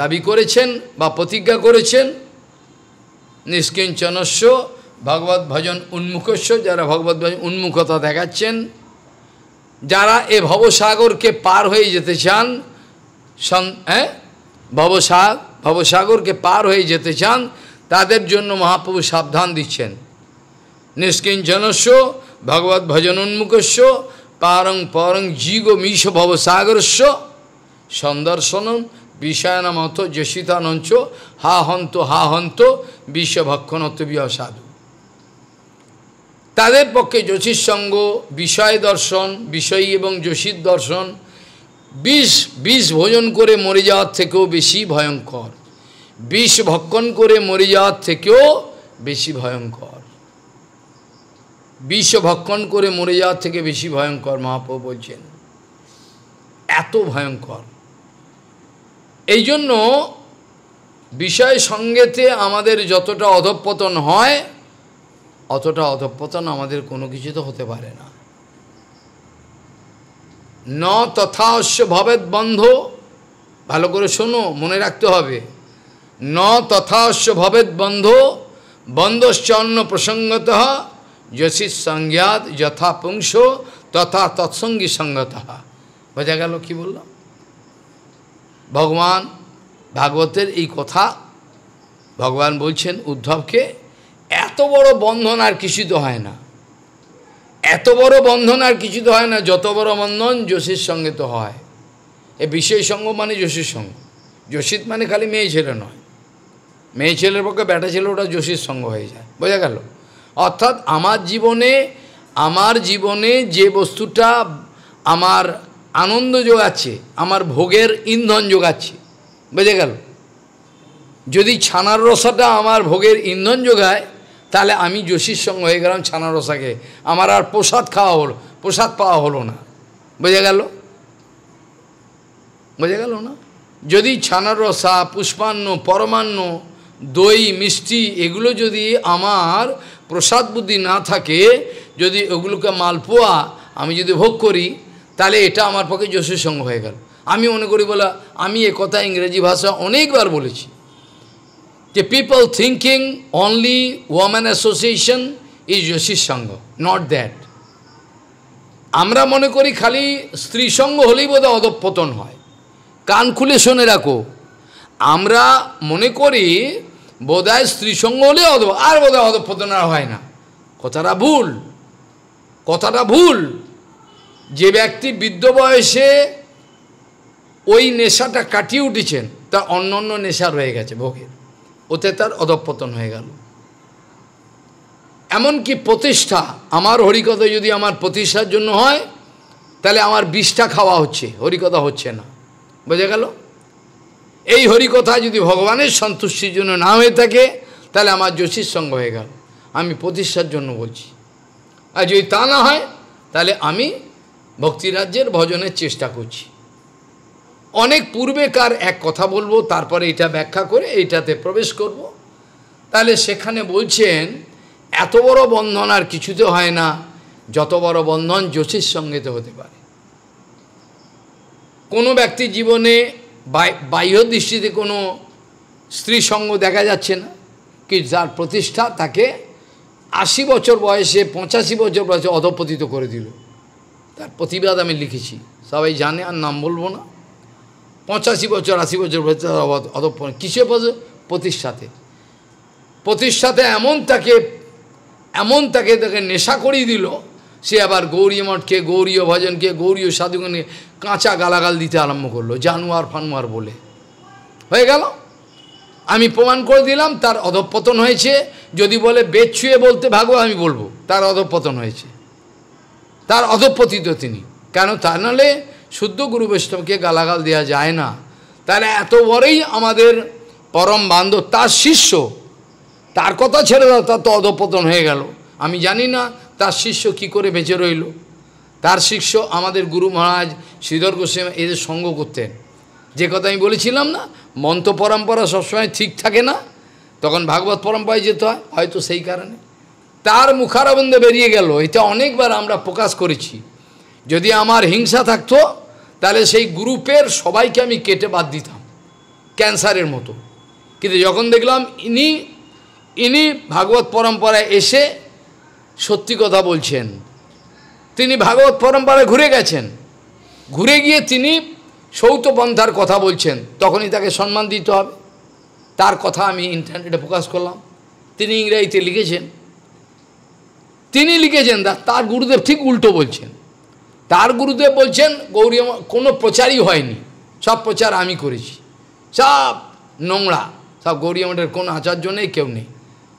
Speaker 1: দাবি করেছেন বা প্রতিজ্ঞা করেছেন নিষ্কিঞ্চনস্ব ভগবত ভজন উন্মুখস্ব যারা ভগবত ভজন উন্মুখতা দেখাচ্ছেন যারা এ ভবসাগরকে পার হয়ে যেতে চান সন হ্যাঁ ভবসাগ ভবসাগরকে পার হয়ে যেতে চান তাদের জন্য মহাপ্রভু সাবধান দিচ্ছেন নিষ্কিঞ্চনস্য ভগবত ভজন উন্মুখস্য পারং পরং জীব মিশ ভবসাগরস্য সন্দর্শনম বিষয়ানামথ যশিতানঞ্চ হা হন্ত হা হন্ত বিশ্বভক্ষণত বিয় সাধু তাদের পক্ষে যোশীর সঙ্গ বিষয় দর্শন বিষয়ী এবং যোশীর দর্শন বিষ বিষ ভোজন করে মরে যাওয়ার থেকেও বেশি ভয়ঙ্কর বিষ ভক্ষণ করে মরে যাওয়ার থেকেও বেশি ভয়ঙ্কর বিষ ভক্ষণ করে মরে যাওয়ার থেকে বেশি ভয়ঙ্কর মহাপ্রভু বলছেন এত ভয়ঙ্কর এই জন্য বিষয় সঙ্গেতে আমাদের যতটা অধঃপতন হয় অতটা অধপতন আমাদের কোনো কিছু তো হতে পারে না ন তথা অশ্য ভবেদ বন্ধ ভালো করে শোনো মনে রাখতে হবে ন তথা অশ্য ভবেদ বন্ধ বন্ধশ্চন্ন প্রসঙ্গত যশিত সংজ্ঞাত যথা পুংস তথা তৎসঙ্গী সঙ্গত বোঝা গেল কি বললাম ভগবান ভাগবতের এই কথা ভগবান বলছেন উদ্ধবকে এত বড় বন্ধন আর কিছু তো হয় না এত বড় বন্ধন আর কিছু তো হয় না যত বড় বন্ধন যোশীর সঙ্গে তো হয় এ বিষয় সঙ্গ মানে যোশীর সঙ্গ যোশীর মানে খালি মেয়ে ছেলে নয় মেয়ে ছেলের পক্ষে ব্যাটা ছেলে ওটা যোশীর সঙ্গ হয়ে যায় বোঝা গেল অর্থাৎ আমার জীবনে আমার জীবনে যে বস্তুটা আমার আনন্দ যোগাচ্ছে আমার ভোগের ইন্ধন যোগাচ্ছে বুঝে গেল যদি ছানার রসাটা আমার ভোগের ইন্ধন যোগায় তাহলে আমি যোশীর সঙ্গে হয়ে গেলাম ছানা রসাকে আমার আর প্রসাদ খাওয়া হলো প্রসাদ পাওয়া হলো না বোঝা গেল বোঝা গেল না যদি ছানার রসা পুষ্পান্ন পরমান্ন দই মিষ্টি এগুলো যদি আমার প্রসাদ বুদ্ধি না থাকে যদি ওগুলোকে মালপোয়া আমি যদি ভোগ করি তাহলে এটা আমার পক্ষে যোশীর সঙ্গ হয়ে গেল আমি মনে করি বলা আমি এ কথা ইংরেজি ভাষা অনেকবার বলেছি The people thinking only woman association is Yoshi Sangha, not that. আমরা মনে করি খালি স্ত্রী সঙ্গ হলেই বোধহয় অধপতন হয় কান খুলে শুনে রাখো আমরা মনে করি বোধহয় স্ত্রী সঙ্গ হলে অধ আর বোধহয় অধপতন আর হয় না কথাটা ভুল কথাটা ভুল যে ব্যক্তি বৃদ্ধ বয়সে ওই নেশাটা কাটিয়ে উঠেছেন তার অন্য অন্য নেশা রয়ে গেছে ভোগের ওতে তার অধপতন হয়ে গেল এমনকি প্রতিষ্ঠা আমার হরিকথা যদি আমার প্রতিষ্ঠার জন্য হয় তাহলে আমার বিষটা খাওয়া হচ্ছে হরিকথা হচ্ছে না বোঝা গেল এই হরিকথা যদি ভগবানের সন্তুষ্টির জন্য না হয়ে থাকে তাহলে আমার যোশীর সঙ্গ হয়ে গেল আমি প্রতিষ্ঠার জন্য বলছি আর যদি তা না হয় তাহলে আমি ভক্তিরাজ্যের ভজনের চেষ্টা করছি অনেক পূর্বেকার এক কথা বলবো তারপরে এটা ব্যাখ্যা করে এইটাতে প্রবেশ করব। তাহলে সেখানে বলছেন এত বড় বন্ধন আর কিছুতে হয় না যত বড় বন্ধন জ্যোতিষ সঙ্গেতে হতে পারে কোনো ব্যক্তি জীবনে বাহ্য দৃষ্টিতে কোনো স্ত্রী সঙ্গ দেখা যাচ্ছে না কি যার প্রতিষ্ঠা তাকে আশি বছর বয়সে পঁচাশি বছর বয়সে অধপতিত করে দিল তার প্রতিবাদ আমি লিখেছি সবাই জানে আর নাম বলবো না পঁচাশি বছর আশি বছর বছর অধপন কিসে বসে প্রতিষ্ঠাতে প্রতিষ্ঠাতে এমন তাকে এমন তাকে তাকে নেশা করিয়ে দিল সে আবার গৌরী মঠকে গৌরীয় ভজনকে গৌরীয় সাধুগণে কাঁচা গালাগাল দিতে আরম্ভ করলো জানুয়ার ফানুয়ার বলে হয়ে গেল আমি প্রমাণ করে দিলাম তার অধপতন হয়েছে যদি বলে বেদ ছুঁয়ে বলতে ভাগো আমি বলবো তার অধপতন হয়েছে তার অধপতিত তিনি কেন তা নাহলে শুদ্ধ গুরু বৈষ্ণবকে গালাগাল দেওয়া যায় না তাহলে এত বড়ই আমাদের পরম বান্ধব তার শিষ্য তার কথা ছেড়ে দাও তার তো অধপতন হয়ে গেল আমি জানি না তার শিষ্য কি করে বেঁচে রইল তার শিষ্য আমাদের গুরু মহারাজ শ্রীধর গোস্বামী এদের সঙ্গ করতেন যে কথা আমি বলেছিলাম না মন্ত্র পরম্পরা সবসময় ঠিক থাকে না তখন ভাগবত পরম্পরায় যেতে হয় হয়তো সেই কারণে তার মুখারবন্ধে বেরিয়ে গেল এটা অনেকবার আমরা প্রকাশ করেছি যদি আমার হিংসা থাকতো তাহলে সেই গ্রুপের সবাইকে আমি কেটে বাদ দিতাম ক্যান্সারের মতো কিন্তু যখন দেখলাম ইনি ইনি ভাগবত পরম্পরায় এসে সত্যি কথা বলছেন তিনি ভাগবত পরম্পরায় ঘুরে গেছেন ঘুরে গিয়ে তিনি সৌতপন্থার কথা বলছেন তখনই তাকে সম্মান দিতে হবে তার কথা আমি ইন্টারনেটে প্রকাশ করলাম তিনি ইংরেজিতে লিখেছেন তিনি লিখেছেন তার গুরুদেব ঠিক উল্টো বলছেন তার গুরুদেব বলছেন গৌরী কোনো প্রচারই হয়নি সব প্রচার আমি করেছি সব নোংরা সব গৌরী আমাদের কোনো আচার্য নেই কেউ নেই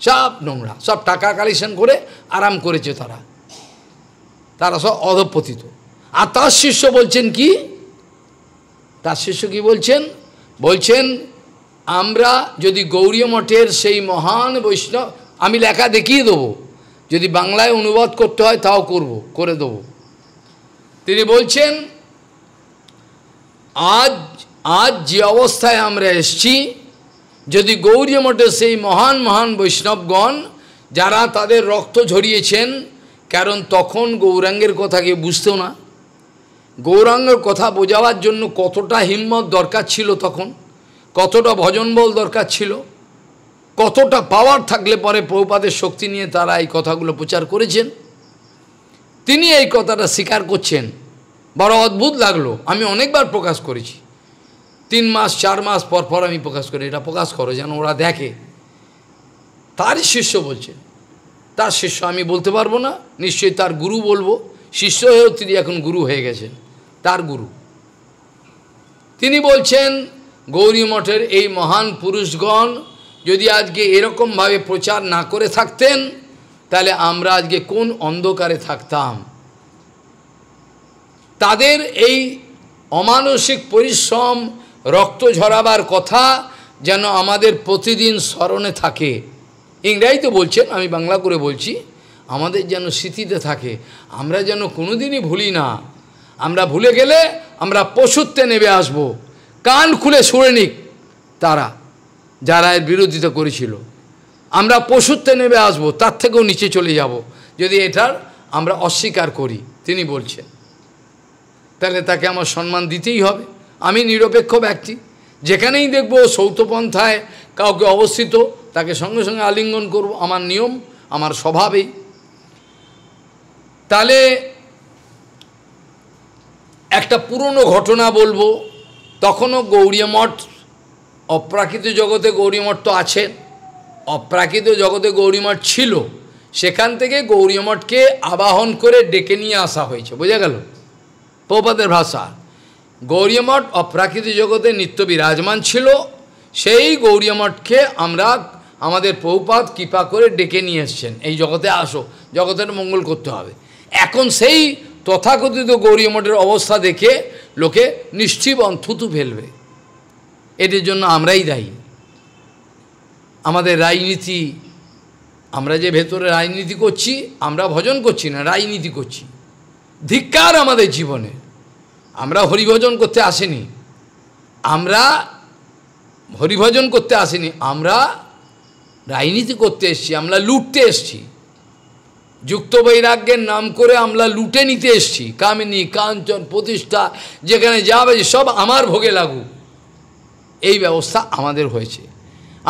Speaker 1: সব নোংরা সব টাকা কালেকশন করে আরাম করেছে তারা তারা সব অধপতিত আর তার শিষ্য বলছেন কি তার শিষ্য কি বলছেন বলছেন আমরা যদি গৌরী মঠের সেই মহান বৈষ্ণব আমি লেখা দেখিয়ে দেবো যদি বাংলায় অনুবাদ করতে হয় তাও করব করে দেবো তিনি বলছেন আজ আজ যে অবস্থায় আমরা এসছি যদি গৌরী মঠে সেই মহান মহান বৈষ্ণবগণ যারা তাদের রক্ত ঝরিয়েছেন কারণ তখন গৌরাঙ্গের কথাকে বুঝতো না গৌরাঙ্গের কথা বোঝাবার জন্য কতটা হিম্মত দরকার ছিল তখন কতটা ভজনবল দরকার ছিল কতটা পাওয়ার থাকলে পরে প্রপাদের শক্তি নিয়ে তারা এই কথাগুলো প্রচার করেছেন তিনি এই কথাটা স্বীকার করছেন বড় অদ্ভুত লাগলো আমি অনেকবার প্রকাশ করেছি তিন মাস চার মাস পর পর আমি প্রকাশ করি এটা প্রকাশ করো যেন ওরা দেখে তারই শিষ্য বলছেন তার শিষ্য আমি বলতে পারবো না নিশ্চয়ই তার গুরু বলবো শিষ্য হয়েও তিনি এখন গুরু হয়ে গেছেন তার গুরু তিনি বলছেন গৌরী মঠের এই মহান পুরুষগণ যদি আজকে এরকমভাবে প্রচার না করে থাকতেন তাহলে আমরা আজকে কোন অন্ধকারে থাকতাম তাদের এই অমানসিক পরিশ্রম রক্ত ঝরাবার কথা যেন আমাদের প্রতিদিন স্মরণে থাকে ইংরাজি তো বলছেন আমি বাংলা করে বলছি আমাদের যেন স্মৃতিতে থাকে আমরা যেন কোনোদিনই ভুলি না আমরা ভুলে গেলে আমরা পশুত্বে নেবে আসব কান খুলে শুনে নিক তারা যারা এর বিরোধিতা করেছিল আমরা পশুত্বে নেমে আসব তার থেকেও নিচে চলে যাব যদি এটার আমরা অস্বীকার করি তিনি বলছেন তাহলে তাকে আমার সম্মান দিতেই হবে আমি নিরপেক্ষ ব্যক্তি যেখানেই দেখব সৌতপন্থায় কাউকে অবস্থিত তাকে সঙ্গে সঙ্গে আলিঙ্গন করব আমার নিয়ম আমার স্বভাবেই তাহলে একটা পুরনো ঘটনা বলবো তখনও গৌরীয় মঠ অপ্রাকৃত জগতে গৌরীমঠ তো আছেন অপ্রাকৃত জগতে গৌরীমঠ ছিল সেখান থেকে গৌরীমঠকে আবাহন করে ডেকে নিয়ে আসা হয়েছে বোঝা গেল পৌপাদের ভাষা গৌরীমঠ অপ্রাকৃত জগতে নিত্য বিরাজমান ছিল সেই গৌরীমঠকে আমরা আমাদের পৌপাত কৃপা করে ডেকে নিয়ে এসছেন এই জগতে আসো জগতের মঙ্গল করতে হবে এখন সেই তথাকথিত গৌরীমঠের অবস্থা দেখে লোকে নিশ্চিব থুতু ফেলবে এটির জন্য আমরাই দায়ী আমাদের রাজনীতি আমরা যে ভেতরে রাজনীতি করছি আমরা ভজন করছি না রাজনীতি করছি ধিক্কার আমাদের জীবনে আমরা হরিভজন করতে আসেনি আমরা হরিভজন করতে আসেনি আমরা রাজনীতি করতে এসছি আমরা লুটতে এসছি যুক্ত বৈরাগ্যের নাম করে আমরা লুটে নিতে এসছি কামিনী কাঞ্চন প্রতিষ্ঠা যেখানে যাবে সব আমার ভোগে লাগু এই ব্যবস্থা আমাদের হয়েছে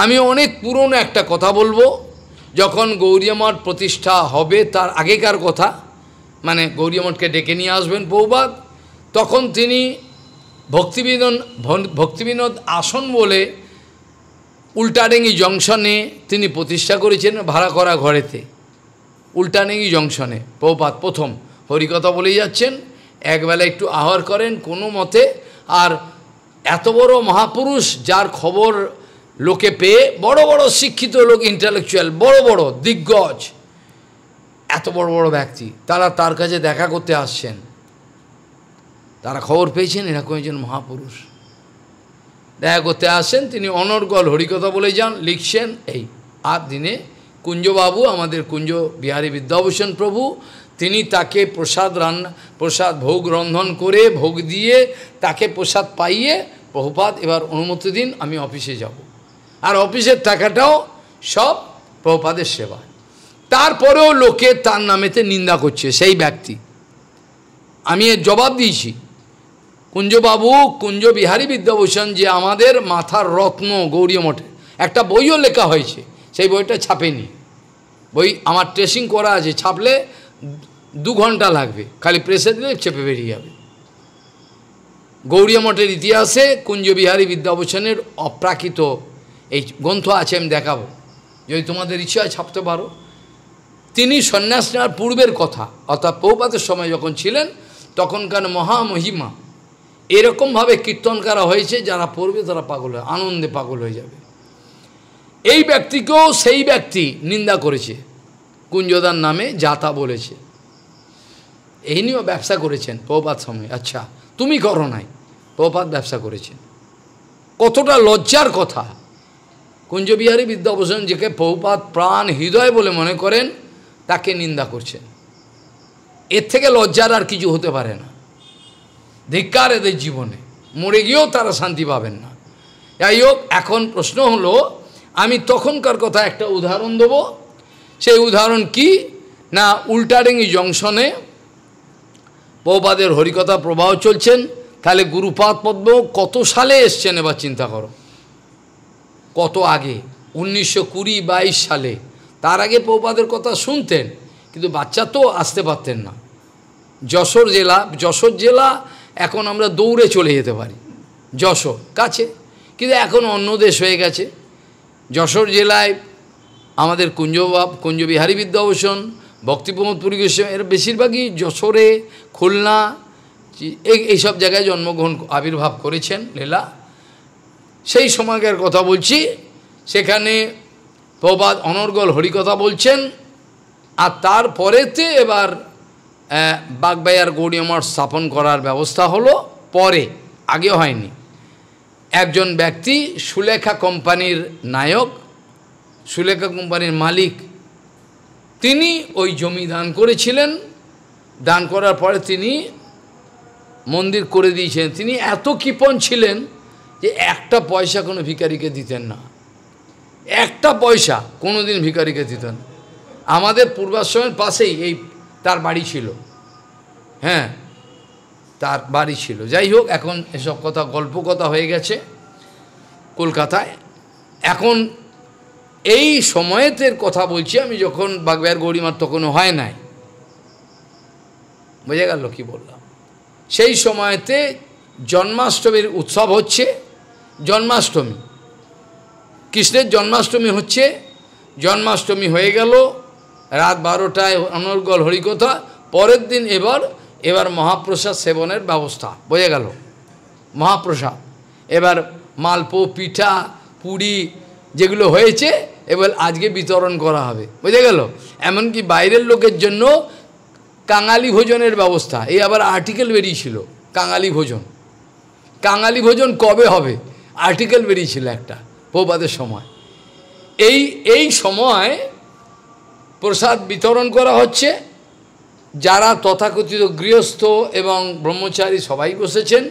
Speaker 1: আমি অনেক পুরনো একটা কথা বলবো যখন গৌরীয়মঠ প্রতিষ্ঠা হবে তার আগেকার কথা মানে গৌরীয়মঠকে ডেকে নিয়ে আসবেন বহুবাদ তখন তিনি ভক্তিবিনোদ ভক্তিবিনোদ আসন বলে উল্টাডেঙ্গি জংশনে তিনি প্রতিষ্ঠা করেছেন ভাড়া করা ঘরেতে উল্টাডেঙ্গি জংশনে পৌপাত প্রথম হরিকথা বলেই যাচ্ছেন একবেলা একটু আহার করেন কোনো মতে আর এত বড় মহাপুরুষ যার খবর লোকে পেয়ে বড় বড় শিক্ষিত লোক ইন্টালেকচুয়াল বড় বড় দিগ্গজ এত বড় বড় ব্যক্তি তারা তার কাছে দেখা করতে আসছেন তারা খবর পেয়েছেন এরকম একজন মহাপুরুষ দেখা করতে আসছেন তিনি অনর্গল হরিকথা বলে যান লিখছেন এই আর দিনে কুঞ্জবাবু আমাদের কুঞ্জ বিহারী বিদ্যাভূষণ প্রভু তিনি তাকে প্রসাদ রান্না প্রসাদ ভোগ রন্ধন করে ভোগ দিয়ে তাকে প্রসাদ পাইয়ে প্রভুপাত এবার অনুমতি দিন আমি অফিসে যাব আর অফিসের টাকাটাও সব প্রপাদের সেবা তারপরেও লোকে তার নামেতে নিন্দা করছে সেই ব্যক্তি আমি এর জবাব দিয়েছি কুঞ্জবাবু কুঞ্জ বিহারী বিদ্যাভূষণ যে আমাদের মাথার রত্ন গৌরী মঠে একটা বইও লেখা হয়েছে সেই বইটা ছাপেনি বই আমার ট্রেসিং করা আছে ছাপলে দু ঘন্টা লাগবে খালি প্রেসে দিলে চেপে বেরিয়ে যাবে গৌরী মঠের ইতিহাসে কুঞ্জবিহারী বিদ্যাভূষণের অপ্রাকৃত এই গ্রন্থ আছে আমি দেখাবো যদি তোমাদের ইচ্ছা হয় ছাপতে পারো তিনি সন্ন্যাস নেওয়ার পূর্বের কথা অর্থাৎ পৌপাতের সময় যখন ছিলেন তখনকার মহামহিমা এরকমভাবে কীর্তন করা হয়েছে যারা পড়বে তারা পাগল হয় আনন্দে পাগল হয়ে যাবে এই ব্যক্তিকেও সেই ব্যক্তি নিন্দা করেছে কুঞ্জদার নামে যাতা বলেছে এই নিয়েও ব্যবসা করেছেন প্রপাত সময় আচ্ছা তুমি করো নাই প্রপাত ব্যবসা করেছেন কতটা লজ্জার কথা কুঞ্জবিহারী বিদ্যাভূষণ যেকে বহুপাত প্রাণ হৃদয় বলে মনে করেন তাকে নিন্দা করছেন এর থেকে লজ্জার আর কিছু হতে পারে না ধিক্কার এদের জীবনে মরে গিয়েও তারা শান্তি পাবেন না যাই হোক এখন প্রশ্ন হলো আমি তখনকার কথা একটা উদাহরণ দেব সেই উদাহরণ কি না উল্টারেঙ্গি জংশনে পৌবাদের হরিকথা প্রবাহ চলছেন তাহলে গুরুপাদ পদ্ম কত সালে এসছেন এবার চিন্তা করো কত আগে উনিশশো কুড়ি বাইশ সালে তার আগে প্রপাদের কথা শুনতেন কিন্তু বাচ্চা তো আসতে পারতেন না যশোর জেলা যশোর জেলা এখন আমরা দৌড়ে চলে যেতে পারি যশোর কাছে কিন্তু এখন অন্য দেশ হয়ে গেছে যশোর জেলায় আমাদের কুঞ্জবাব কুঞ্জবিহারী বিদ্যাভূষণ ভক্তিপ্রমোদ পুরী গোস্বামী এরা বেশিরভাগই যশোরে খুলনা এইসব জায়গায় জন্মগ্রহণ আবির্ভাব করেছেন লীলা সেই সময়কার কথা বলছি সেখানে প্রবাদ অনর্গল হরিকথা বলছেন আর তারপরেতে এবার বাগবাইয়ার গৌরীমঠ স্থাপন করার ব্যবস্থা হলো পরে আগে হয়নি একজন ব্যক্তি সুলেখা কোম্পানির নায়ক সুলেখা কোম্পানির মালিক তিনি ওই জমি দান করেছিলেন দান করার পরে তিনি মন্দির করে দিয়েছিলেন তিনি এত কৃপণ ছিলেন যে একটা পয়সা কোনো ভিকারিকে দিতেন না একটা পয়সা কোনো দিন ভিকারিকে দিতেন আমাদের পূর্বাশ্রমের পাশেই এই তার বাড়ি ছিল হ্যাঁ তার বাড়ি ছিল যাই হোক এখন এসব কথা গল্প কথা হয়ে গেছে কলকাতায় এখন এই সময়েতের কথা বলছি আমি যখন বাগবাইয়ের গৌরীমার তখন হয় নাই বোঝা গেল কী বললাম সেই সময়তে জন্মাষ্টমীর উৎসব হচ্ছে জন্মাষ্টমী কৃষ্ণের জন্মাষ্টমী হচ্ছে জন্মাষ্টমী হয়ে গেল রাত বারোটায় অনর্গল হরিকথা পরের দিন এবার এবার মহাপ্রসাদ সেবনের ব্যবস্থা বোঝা গেল মহাপ্রসাদ এবার মালপো পিঠা পুরি যেগুলো হয়েছে এবার আজকে বিতরণ করা হবে বুঝে গেল এমনকি বাইরের লোকের জন্য কাঙালি ভোজনের ব্যবস্থা এই আবার আর্টিকেল বেরিয়েছিল কাঙালি ভোজন কাঙালি ভোজন কবে হবে আর্টিকেল বেরিয়েছিল একটা প্রবাদের সময় এই এই সময় প্রসাদ বিতরণ করা হচ্ছে যারা তথাকথিত গৃহস্থ এবং ব্রহ্মচারী সবাই বসেছেন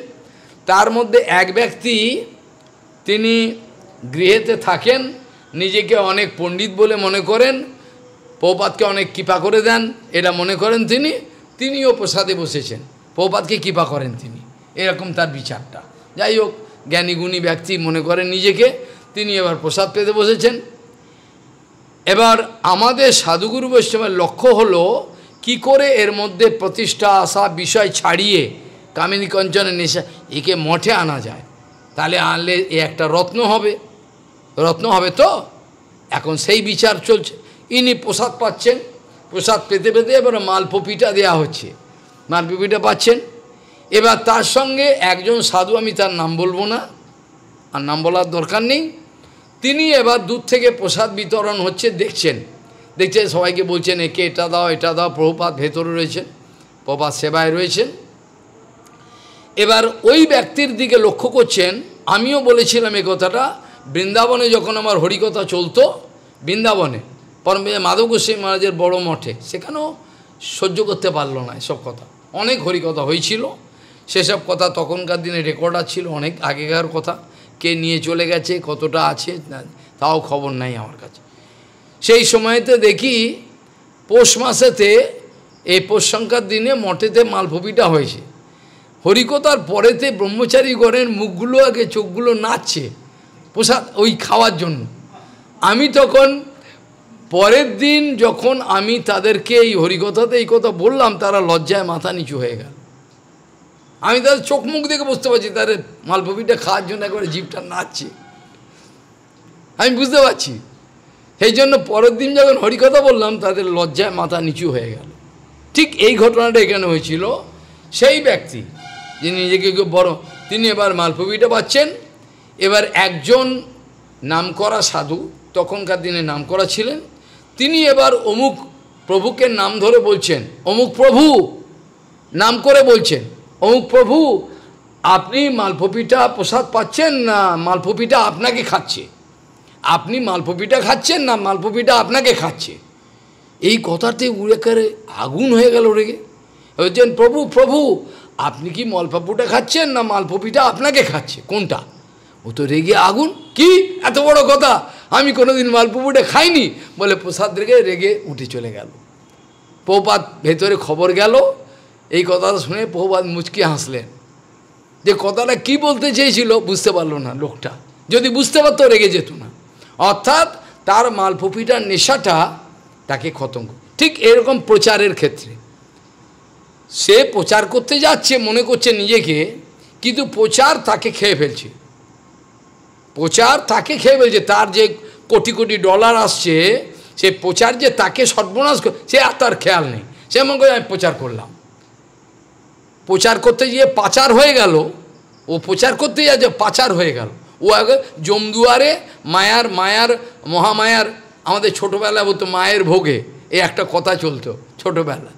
Speaker 1: তার মধ্যে এক ব্যক্তি তিনি গৃহেতে থাকেন নিজেকে অনেক পণ্ডিত বলে মনে করেন পৌপাতকে অনেক কৃপা করে দেন এটা মনে করেন তিনি তিনিও প্রসাদে বসেছেন পৌপাতকে কৃপা করেন তিনি এরকম তার বিচারটা যাই হোক জ্ঞানীগুণী ব্যক্তি মনে করেন নিজেকে তিনি এবার প্রসাদ পেতে বসেছেন এবার আমাদের সাধুগুরু বৈষ্ণবের লক্ষ্য হলো কি করে এর মধ্যে প্রতিষ্ঠা আসা বিষয় ছাড়িয়ে কামিনী কঞ্চনে নেশা একে মঠে আনা যায় তাহলে আনলে এ একটা রত্ন হবে রত্ন হবে তো এখন সেই বিচার চলছে ইনি প্রসাদ পাচ্ছেন প্রসাদ পেতে পেতে এবার মালপপিটা দেয়া হচ্ছে মালপপিটা পাচ্ছেন এবার তার সঙ্গে একজন সাধু আমি তার নাম বলবো না আর নাম বলার দরকার নেই তিনি এবার দূর থেকে প্রসাদ বিতরণ হচ্ছে দেখছেন দেখছেন সবাইকে বলছেন একে এটা দাও এটা দাও প্রভুপাত ভেতরে রয়েছেন প্রভাত সেবায় রয়েছেন এবার ওই ব্যক্তির দিকে লক্ষ্য করছেন আমিও বলেছিলাম এ কথাটা বৃন্দাবনে যখন আমার হরিকথা চলতো বৃন্দাবনে পরম মাধব গোস্বামী মহারাজের বড় মঠে সেখানেও সহ্য করতে পারলো না এসব কথা অনেক হরিকথা হয়েছিল সেসব কথা তখনকার দিনে রেকর্ডার ছিল অনেক আগেকার কথা কে নিয়ে চলে গেছে কতটা আছে তাও খবর নাই আমার কাছে সেই সময়তে দেখি পৌষ মাসেতে এই পৌষ সংখ্যার দিনে মঠেতে মালভবিটা হয়েছে হরিকতার পরেতে ব্রহ্মচারী গড়ের মুখগুলো আগে চোখগুলো নাচছে প্রসাদ ওই খাওয়ার জন্য আমি তখন পরের দিন যখন আমি তাদেরকে এই হরিকথাতে এই কথা বললাম তারা লজ্জায় মাথা নিচু হয়ে গেল আমি তাদের চোখ মুখ দেখে বুঝতে পারছি তাদের মালপপিটা খাওয়ার জন্য একবারে জীবটা নাচছে আমি বুঝতে পারছি সেই জন্য পরের দিন যখন হরিকথা বললাম তাদের লজ্জায় মাথা নিচু হয়ে গেল ঠিক এই ঘটনাটা এখানে হয়েছিল সেই ব্যক্তি যিনি নিজেকে বড় তিনি এবার মালপবিটা পাচ্ছেন এবার একজন নাম করা সাধু তখনকার দিনে নাম করা ছিলেন তিনি এবার অমুক প্রভুকে নাম ধরে বলছেন অমুক প্রভু নাম করে বলছেন অমুক প্রভু আপনি মালপপিটা প্রসাদ পাচ্ছেন না মালপপিটা আপনাকে খাচ্ছে আপনি মালপপিটা খাচ্ছেন না মালপপিটা আপনাকে খাচ্ছে এই কথাতে উড়ে করে আগুন হয়ে গেল রেগে বলছেন প্রভু প্রভু আপনি কি মালপাপুটা খাচ্ছেন না মালপপিটা আপনাকে খাচ্ছে কোনটা ও তো রেগে আগুন কি এত বড় কথা আমি কোনোদিন মালপপুটা খাইনি বলে প্রসাদ রেগে রেগে উঠে চলে গেল পৌপাত ভেতরে খবর গেল এই কথাটা শুনে প্রভুবাদ মুচকি হাসলেন যে কথাটা কি বলতে চেয়েছিল বুঝতে পারলো না লোকটা যদি বুঝতে পারতো রেগে যেত না অর্থাৎ তার মালপপিটার নেশাটা তাকে খতম ঠিক এরকম প্রচারের ক্ষেত্রে সে প্রচার করতে যাচ্ছে মনে করছে নিজেকে কিন্তু প্রচার তাকে খেয়ে ফেলছে প্রচার তাকে খেয়ে ফেলছে তার যে কোটি কোটি ডলার আসছে সে প্রচার যে তাকে সর্বনাশ সে আর তার খেয়াল নেই সে মনে করে আমি প্রচার করলাম প্রচার করতে গিয়ে পাচার হয়ে গেল ও প্রচার করতে যাচ্ছে পাচার হয়ে গেল ও আগে জমদুয়ারে মায়ার মায়ার মহামায়ার আমাদের ছোটোবেলায় বলতো মায়ের ভোগে এই একটা কথা চলতো ছোটোবেলা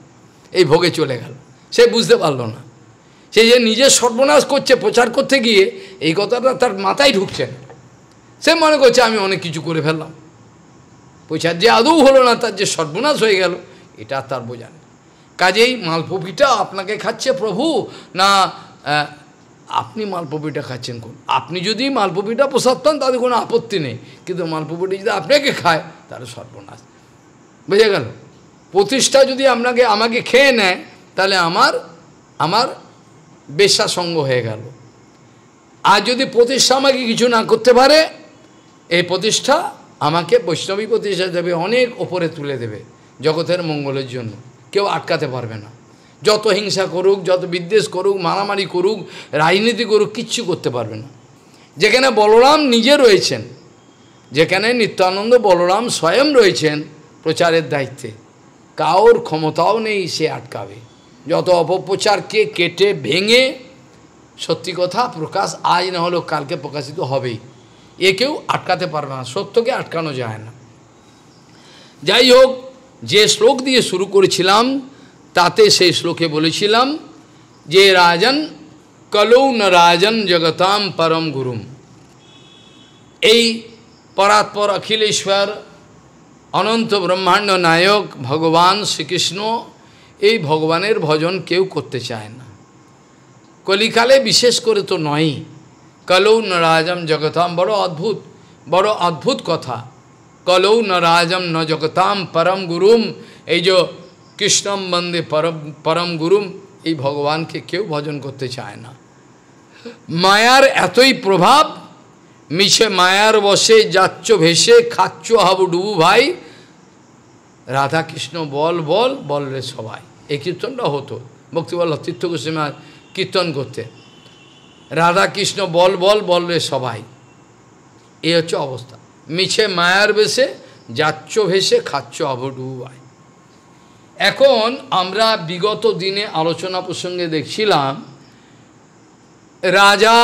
Speaker 1: এই ভোগে চলে গেল সে বুঝতে পারলো না সে যে নিজের সর্বনাশ করছে প্রচার করতে গিয়ে এই কথাটা তার মাথায় ঢুকছে না সে মনে করছে আমি অনেক কিছু করে ফেললাম প্রচার যে আদৌ হলো না তার যে সর্বনাশ হয়ে গেল এটা তার বোঝা কাজেই মালপপিটা আপনাকে খাচ্ছে প্রভু না আপনি মালপপিটা খাচ্ছেন কোন আপনি যদি মালপপিটা প্রসাদ পান তাদের কোনো আপত্তি নেই কিন্তু মালপপিটা যদি আপনাকে খায় তাহলে সর্বনাশ বুঝে গেল প্রতিষ্ঠা যদি আপনাকে আমাকে খেয়ে নেয় তাহলে আমার আমার বেশাসঙ্গ হয়ে গেল আর যদি প্রতিষ্ঠা আমাকে কিছু না করতে পারে এই প্রতিষ্ঠা আমাকে বৈষ্ণবী প্রতিষ্ঠা দেবে অনেক ওপরে তুলে দেবে জগতের মঙ্গলের জন্য কেউ আটকাতে পারবে না যত হিংসা করুক যত বিদ্বেষ করুক মারামারি করুক রাজনীতি করুক কিচ্ছু করতে পারবে না যেখানে বলরাম নিজে রয়েছেন যেখানে নিত্যানন্দ বলরাম স্বয়ং রয়েছেন প্রচারের দায়িত্বে কাউর ক্ষমতাও নেই সে আটকাবে যত অপপ্রচারকে কেটে ভেঙে সত্যি কথা প্রকাশ আজ না হলেও কালকে প্রকাশিত হবেই এ কেউ আটকাতে পারবে না সত্যকে আটকানো যায় না যাই হোক যে শ্লোক দিয়ে শুরু করেছিলাম তাতে সেই শ্লোকে বলেছিলাম যে রাজন কলৌ ন রাজন জগতাম পরম গুরুম এই পরাৎপর অখিলেশ্বর অনন্ত ব্রহ্মাণ্ড নায়ক ভগবান শ্রীকৃষ্ণ এই ভগবানের ভজন কেউ করতে চায় না কলিকালে বিশেষ করে তো নয় কলৌ নরাজম জগতাম বড় অদ্ভুত বড় অদ্ভুত কথা কলৌ ন রাজম ন জগতাম পরম গুরুম এই যে কৃষ্ণম বন্দে পরম পরম গুরুম এই ভগবানকে কেউ ভজন করতে চায় না মায়ার এতই প্রভাব মিছে মায়ার বসে যাচ্ছ ভেসে খাচ্ছ ডুবু ভাই রাধা কৃষ্ণ বল বল বল রে সবাই এই কীর্তনটা হতো বল তীর্থ গোস্বামী কীর্তন করতে রাধা কৃষ্ণ বল বল বল রে সবাই এই হচ্ছে অবস্থা মিছে মায়ার বেশে যাচ্ছ ভেসে খাচ্ছ অভডুবায় এখন আমরা বিগত দিনে আলোচনা প্রসঙ্গে দেখছিলাম রাজা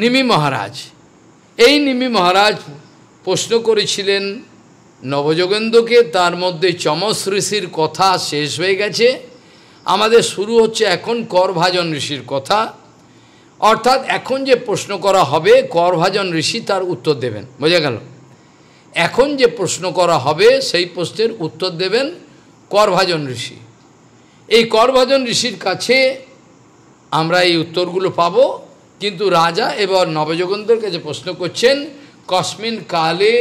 Speaker 1: নিমি মহারাজ এই নিমি মহারাজ প্রশ্ন করেছিলেন নবযোগেন্দ্রকে তার মধ্যে চমস ঋষির কথা শেষ হয়ে গেছে আমাদের শুরু হচ্ছে এখন করভাজন ঋষির কথা অর্থাৎ এখন যে প্রশ্ন করা হবে করভাজন ঋষি তার উত্তর দেবেন বোঝা গেল এখন যে প্রশ্ন করা হবে সেই প্রশ্নের উত্তর দেবেন করভাজন ঋষি এই করভাজন ঋষির কাছে আমরা এই উত্তরগুলো পাব কিন্তু রাজা এবার নবযোগন্দের কাছে প্রশ্ন করছেন কস্মিন কালে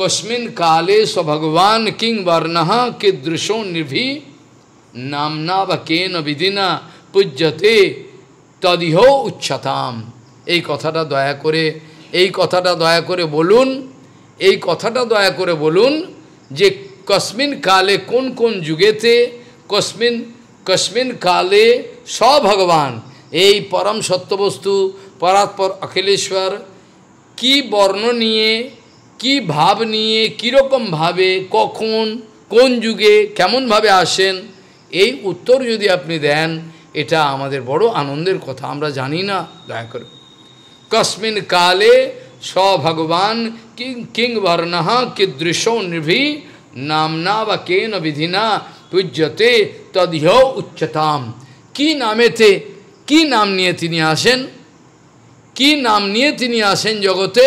Speaker 1: কস্মিন কালে স্বভগবান ভগবান কিং বর্ণহ কীদৃশ নির্ভী নামনা বা কেন বিধিনা পূজ্যতে তদিহ উচ্ছাতাম এই কথাটা দয়া করে এই কথাটা দয়া করে বলুন এই কথাটা দয়া করে বলুন যে কসমিন কালে কোন কোন যুগেতে কসমিন কসমিন কালে স ভগবান এই পরম সত্যবস্তু পরাৎপর অখিলেশ্বর কি বর্ণ নিয়ে কি ভাব নিয়ে কীরকমভাবে কখন কোন যুগে কেমনভাবে আসেন এই উত্তর যদি আপনি দেন এটা আমাদের বড় আনন্দের কথা আমরা জানি না দয়া করে কস্মিন কালে স ভগবান কিং কিং বর্ণ কীদৃশ নির্ভি নামনা বা কেন বিধিনা পূজ্যতে তদিহ উচ্চতাম কি নামেতে কি নাম নিয়ে তিনি আসেন কি নাম নিয়ে তিনি আসেন জগতে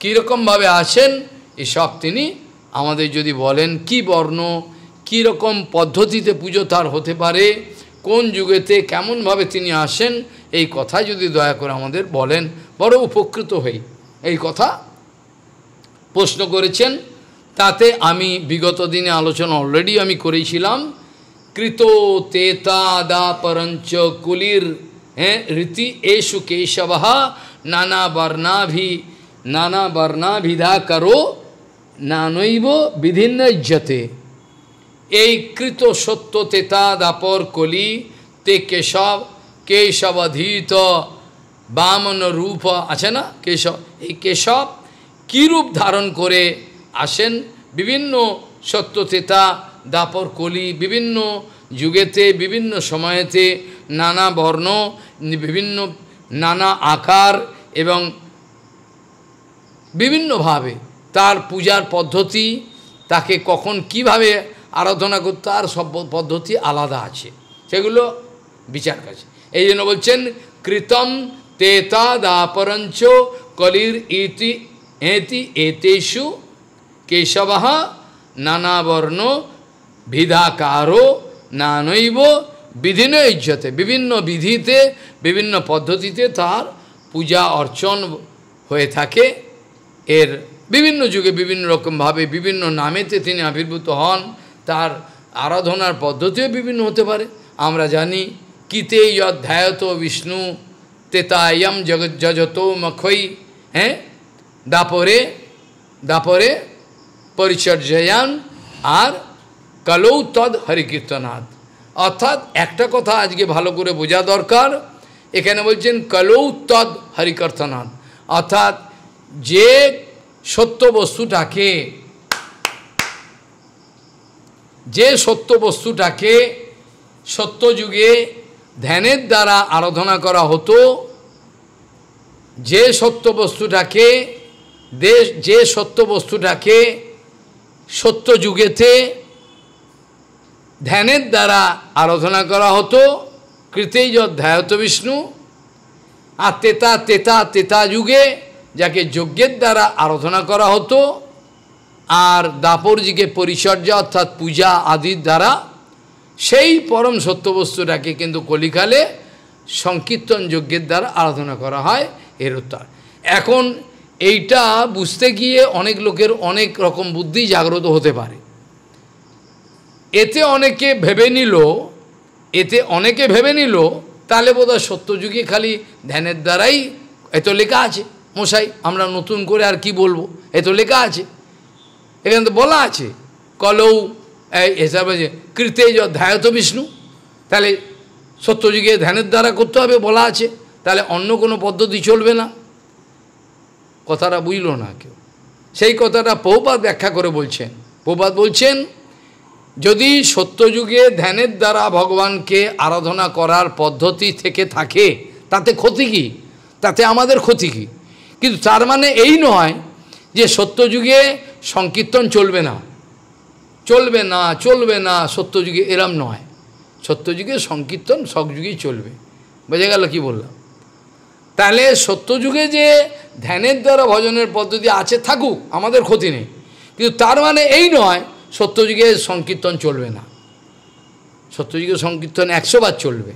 Speaker 1: কীরকমভাবে আসেন এসব তিনি আমাদের যদি বলেন কি বর্ণ কীরকম পদ্ধতিতে পুজো তার হতে পারে কোন যুগেতে কেমনভাবে তিনি আসেন এই কথা যদি দয়া করে আমাদের বলেন বড় উপকৃত হই এই কথা প্রশ্ন করেছেন তাতে আমি বিগত দিনে আলোচনা অলরেডি আমি করেছিলাম কৃত দা পরঞ্চ কুলির হ্যাঁ রীতি এসু কেশবাহা নানা বর্ণাভি নানা বর্ণাভিধা করো নানৈব ইজ্জতে এই কৃত সত্য তেতা দাপর কলি তে কেশব কেশব অধীত বামন রূপ আছে না কেশব এই কেশব রূপ ধারণ করে আসেন বিভিন্ন সত্য তেতা দাপর কলি বিভিন্ন যুগেতে বিভিন্ন সময়েতে নানা বর্ণ বিভিন্ন নানা আকার এবং বিভিন্নভাবে তার পূজার পদ্ধতি তাকে কখন কিভাবে আরাধনা করতে আর সব পদ্ধতি আলাদা আছে সেগুলো বিচার কাছে এই জন্য বলছেন কৃতম তেতা দাপরঞ্চ কলির ইতি এতি এতেষু নানা নানাবর্ণ ভিধাকার নানৈব বিধিন ইজ্জতে বিভিন্ন বিধিতে বিভিন্ন পদ্ধতিতে তার পূজা অর্চন হয়ে থাকে এর বিভিন্ন যুগে বিভিন্ন রকমভাবে বিভিন্ন নামেতে তিনি আবির্ভূত হন তার আরাধনার পদ্ধতিও বিভিন্ন হতে পারে আমরা জানি কিতে ধ্যায়ত বিষ্ণু তেতায়ম জগজ্জত মখই হ্যাঁ দাপরে দাপরে পরিচর্যায়ন আর কলৌ তদ হরিকীর্তনাথ অর্থাৎ একটা কথা আজকে ভালো করে বোঝা দরকার এখানে বলছেন কলৌ তদ হরিকীর্তনাথ অর্থাৎ যে সত্য বস্তুটাকে যে সত্য বস্তুটাকে সত্যযুগে ধ্যানের দ্বারা আরাধনা করা হতো যে সত্য বস্তুটাকে দেশ যে সত্য বস্তুটাকে সত্যযুগেতে ধ্যানের দ্বারা আরাধনা করা হতো কৃতেই যধ্যায়ত বিষ্ণু আর তেতা তেতা তেতা যুগে যাকে যজ্ঞের দ্বারা আরাধনা করা হতো আর দাপরজিকে পরিচর্যা অর্থাৎ পূজা আদির দ্বারা সেই পরম সত্যবস্তুটাকে কিন্তু কলিকালে সংকীর্তন যজ্ঞের দ্বারা আরাধনা করা হয় এর উত্তর এখন এইটা বুঝতে গিয়ে অনেক লোকের অনেক রকম বুদ্ধি জাগ্রত হতে পারে এতে অনেকে ভেবে নিল এতে অনেকে ভেবে নিল তাহলে বোধহয় সত্যযুগে খালি ধ্যানের দ্বারাই এত লেখা আছে মশাই আমরা নতুন করে আর কি বলবো এত লেখা আছে এখানে তো বলা আছে কলৌ হিসাবে যে কৃতেজ ধ্যায়ত বিষ্ণু তাহলে সত্যযুগে ধ্যানের দ্বারা করতে হবে বলা আছে তাহলে অন্য কোনো পদ্ধতি চলবে না কথাটা বুঝল না কেউ সেই কথাটা পৌপাত ব্যাখ্যা করে বলছেন পৌপাত বলছেন যদি সত্যযুগে ধ্যানের দ্বারা ভগবানকে আরাধনা করার পদ্ধতি থেকে থাকে তাতে ক্ষতি কী তাতে আমাদের ক্ষতি কী কিন্তু তার মানে এই নয় যে সত্যযুগে সংকীর্তন চলবে না চলবে না চলবে না সত্যযুগে এরম নয় সত্যযুগে সংকীর্তন যুগেই চলবে বোঝা গেল কী বললাম তাহলে সত্যযুগে যে ধ্যানের দ্বারা ভজনের পদ্ধতি আছে থাকুক আমাদের ক্ষতি নেই কিন্তু তার মানে এই নয় সত্যযুগে সংকীর্তন চলবে না সত্যযুগে সংকীর্তন একশো বার চলবে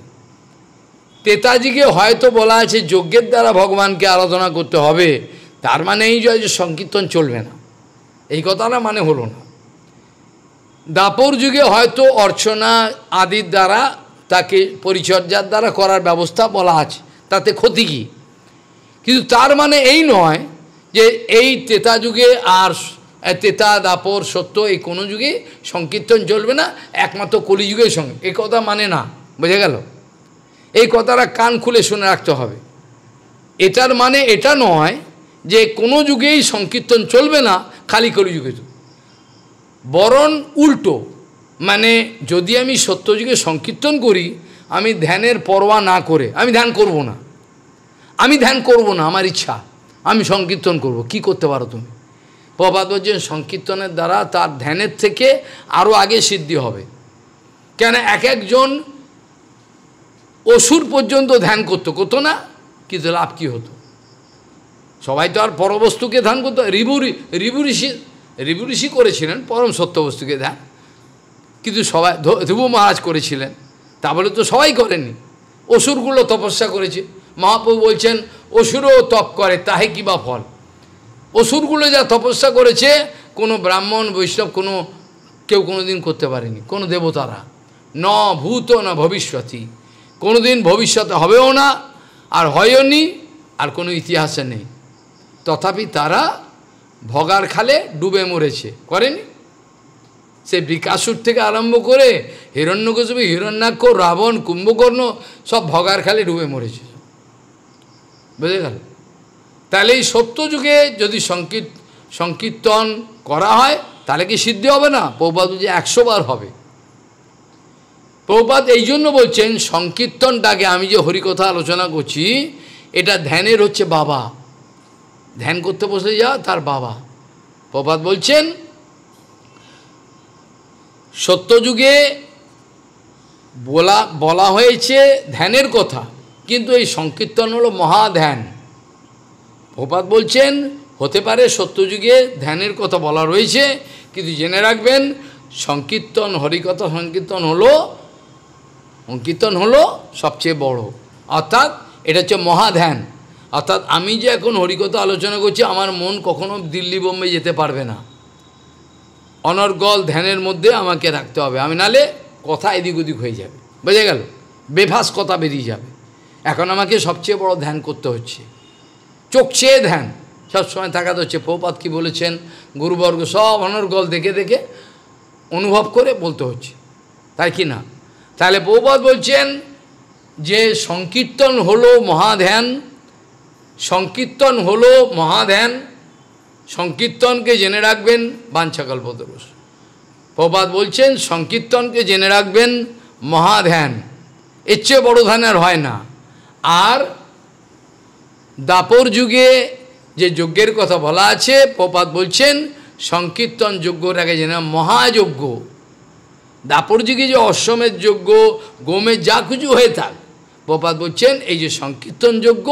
Speaker 1: তেতাজিকে হয়তো বলা আছে যজ্ঞের দ্বারা ভগবানকে আরাধনা করতে হবে তার মানে এই যে সংকীর্তন চলবে না এই কথাটা মানে হলো না দাপর যুগে হয়তো অর্চনা আদির দ্বারা তাকে পরিচর্যার দ্বারা করার ব্যবস্থা বলা আছে তাতে ক্ষতি কী কিন্তু তার মানে এই নয় যে এই তেতা যুগে আর তেতা দাপর সত্য এই কোনো যুগে সংকীর্তন চলবে না একমাত্র কলিযুগের সঙ্গে এই কথা মানে না বোঝা গেল এই কথাটা কান খুলে শুনে রাখতে হবে এটার মানে এটা নয় যে কোনো যুগেই সংকীর্তন চলবে না খালি কলিযুগে বরণ উল্টো মানে যদি আমি সত্যযুগে সংকীর্তন করি আমি ধ্যানের পরোয়া না করে আমি ধ্যান করব না আমি ধ্যান করব না আমার ইচ্ছা আমি সংকীর্তন করব কি করতে পারো তুমি প্রভাত বলছেন সংকীর্তনের দ্বারা তার ধ্যানের থেকে আরও আগে সিদ্ধি হবে কেন এক একজন অসুর পর্যন্ত ধ্যান করতো করতো না কিন্তু লাভ কী হতো সবাই তো আর পরবস্তুকে ধ্যান করতে রিভু রিভু ঋষি রিভু ঋষি করেছিলেন পরম সত্য বস্তুকে ধ্যান কিন্তু সবাই ধ্রুব মহারাজ করেছিলেন তা বলে তো সবাই করেনি অসুরগুলো তপস্যা করেছে মহাপ্রভু বলছেন অসুরও তপ করে তাহে বা ফল অসুরগুলো যা তপস্যা করেছে কোনো ব্রাহ্মণ বৈষ্ণব কোনো কেউ কোনো দিন করতে পারেনি কোনো দেবতারা ন ভূত না ভবিষ্যতই কোনো দিন ভবিষ্যতে হবেও না আর হয়নি আর কোনো ইতিহাসে নেই তথাপি তারা ভগার খালে ডুবে মরেছে করেনি সে বিকাশুর থেকে আরম্ভ করে হিরণ্যকশিপু হিরণ্যাক্ষ রাবণ কুম্ভকর্ণ সব ভগার খালে ডুবে মরেছে বুঝে গেল তাহলে এই সত্যযুগে যদি সংকীর্ত সংকীর্তন করা হয় তাহলে কি সিদ্ধি হবে না প্রভুপাত যে একশো বার হবে প্রভুপাত এই জন্য বলছেন সংকীর্তনটাকে আমি যে হরিকথা আলোচনা করছি এটা ধ্যানের হচ্ছে বাবা ধ্যান করতে বসে যা তার বাবা প্রপাত বলছেন সত্যযুগে বলা বলা হয়েছে ধ্যানের কথা কিন্তু এই সংকীর্তন হল মহাধ্যান প্রপাত বলছেন হতে পারে সত্যযুগে ধ্যানের কথা বলা রয়েছে কিন্তু জেনে রাখবেন সংকীর্তন হরিকথা সংকীর্তন হলো সংকীর্তন হলো সবচেয়ে বড় অর্থাৎ এটা হচ্ছে মহাধ্যান অর্থাৎ আমি যে এখন হরিকথা আলোচনা করছি আমার মন কখনো দিল্লি বোম্বে যেতে পারবে না অনর্গল ধ্যানের মধ্যে আমাকে রাখতে হবে আমি নালে কথা এদিক ওদিক হয়ে যাবে বোঝা গেল বেভাস কথা বেরিয়ে যাবে এখন আমাকে সবচেয়ে বড় ধ্যান করতে হচ্ছে চোখ চেয়ে ধ্যান সবসময় থাকাতে হচ্ছে প্রপাত কি বলেছেন গুরুবর্গ সব অনর্গল দেখে দেখে অনুভব করে বলতে হচ্ছে তাই কি না তাহলে প্রপাত বলছেন যে সংকীর্তন হলো মহাধ্যান সংকীর্তন হলো মহাধ্যান সংকীর্তনকে জেনে রাখবেন বাঞ্ছাকল্পতরস প্রবাদ বলছেন সংকীর্তনকে জেনে রাখবেন মহাধ্যান এর চেয়ে বড় ধ্যানের আর হয় না আর দাপর যুগে যে যজ্ঞের কথা বলা আছে প্রপাত বলছেন সংকীর্তন যজ্ঞটাকে জেনে মহাযজ্ঞ দাপর যুগে যে অশ্বমের যজ্ঞ গোমের যা কিছু হয়ে থাক প্রপাত বলছেন এই যে সংকীর্তন যজ্ঞ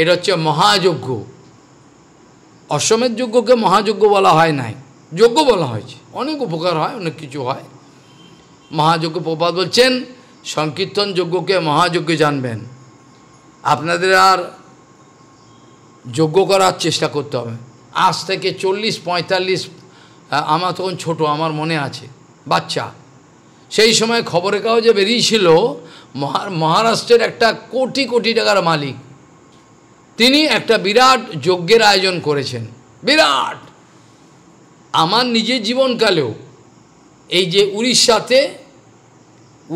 Speaker 1: এটা হচ্ছে মহাযজ্ঞ অশ্বমেধ যজ্ঞকে মহাযজ্ঞ বলা হয় নাই যজ্ঞ বলা হয়েছে অনেক উপকার হয় অনেক কিছু হয় মহাযজ্ঞ প্রপাত বলছেন সংকীর্তন যজ্ঞকে মহাযজ্ঞ জানবেন আপনাদের আর যজ্ঞ করার চেষ্টা করতে হবে আজ থেকে চল্লিশ পঁয়তাল্লিশ আমার তখন ছোটো আমার মনে আছে বাচ্চা সেই সময় খবরের কাগজে বেরিয়েছিল মহারাষ্ট্রের একটা কোটি কোটি টাকার মালিক তিনি একটা বিরাট যজ্ঞের আয়োজন করেছেন বিরাট আমার নিজের জীবনকালেও এই যে উড়িষ্যাতে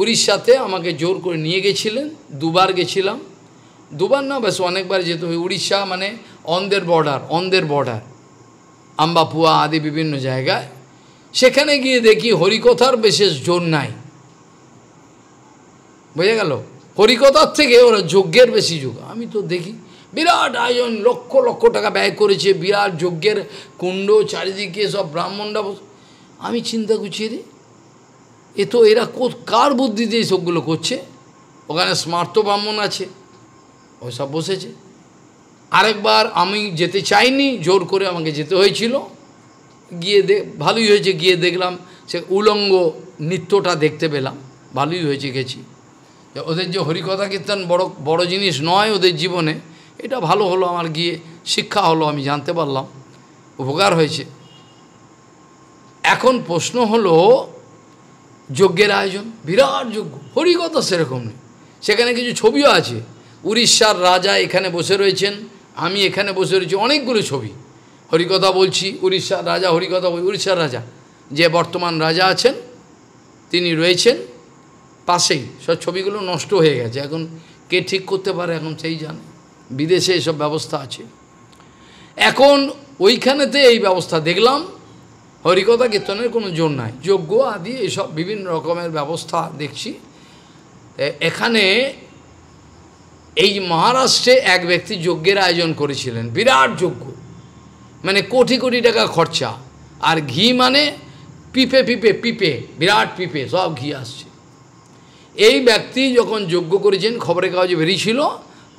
Speaker 1: উড়িষ্যাতে আমাকে জোর করে নিয়ে গেছিলেন দুবার গেছিলাম দুবার না বেশ অনেকবার যেতে হবে উড়িষ্যা মানে অন্ধের বর্ডার অন্ধের বর্ডার আম্বাপুয়া আদি বিভিন্ন জায়গায় সেখানে গিয়ে দেখি হরিকথার বিশেষ জোর নাই বুঝে গেল হরিকতার থেকে ওরা যজ্ঞের বেশি যুগ আমি তো দেখি বিরাট আয়োজন লক্ষ লক্ষ টাকা ব্যয় করেছে বিরাট যজ্ঞের কুণ্ড চারিদিকে সব ব্রাহ্মণরা আমি চিন্তা গুছিয়ে রে এ তো এরা কার বুদ্ধি দিয়ে সবগুলো করছে ওখানে স্মার্ত ব্রাহ্মণ আছে ওই সব বসেছে আরেকবার আমি যেতে চাইনি জোর করে আমাকে যেতে হয়েছিল গিয়ে দে ভালোই হয়েছে গিয়ে দেখলাম সে উলঙ্গ নৃত্যটা দেখতে পেলাম ভালোই হয়েছে গেছি ওদের যে হরিকথা কীর্তন বড় বড় জিনিস নয় ওদের জীবনে এটা ভালো হলো আমার গিয়ে শিক্ষা হলো আমি জানতে পারলাম উপকার হয়েছে এখন প্রশ্ন হলো যজ্ঞের আয়োজন বিরাট যজ্ঞ হরিকথা সেরকম নেই সেখানে কিছু ছবিও আছে উড়িষ্যার রাজা এখানে বসে রয়েছেন আমি এখানে বসে রয়েছি অনেকগুলো ছবি হরিকথা বলছি উড়িষ্যার রাজা হরিকথা বলছি উড়িষ্যার রাজা যে বর্তমান রাজা আছেন তিনি রয়েছেন পাশেই সব ছবিগুলো নষ্ট হয়ে গেছে এখন কে ঠিক করতে পারে এখন সেই জানে বিদেশে এসব ব্যবস্থা আছে এখন ওইখানেতে এই ব্যবস্থা দেখলাম হরিকথা কীর্তনের কোনো জোর নাই যজ্ঞ আদি এসব বিভিন্ন রকমের ব্যবস্থা দেখছি এখানে এই মহারাষ্ট্রে এক ব্যক্তি যজ্ঞের আয়োজন করেছিলেন বিরাট যজ্ঞ মানে কোটি কোটি টাকা খরচা আর ঘি মানে পিপে পিপে পিপে বিরাট পিপে সব ঘি আসছে এই ব্যক্তি যখন যজ্ঞ করেছেন খবরের কাগজে বেরিয়েছিল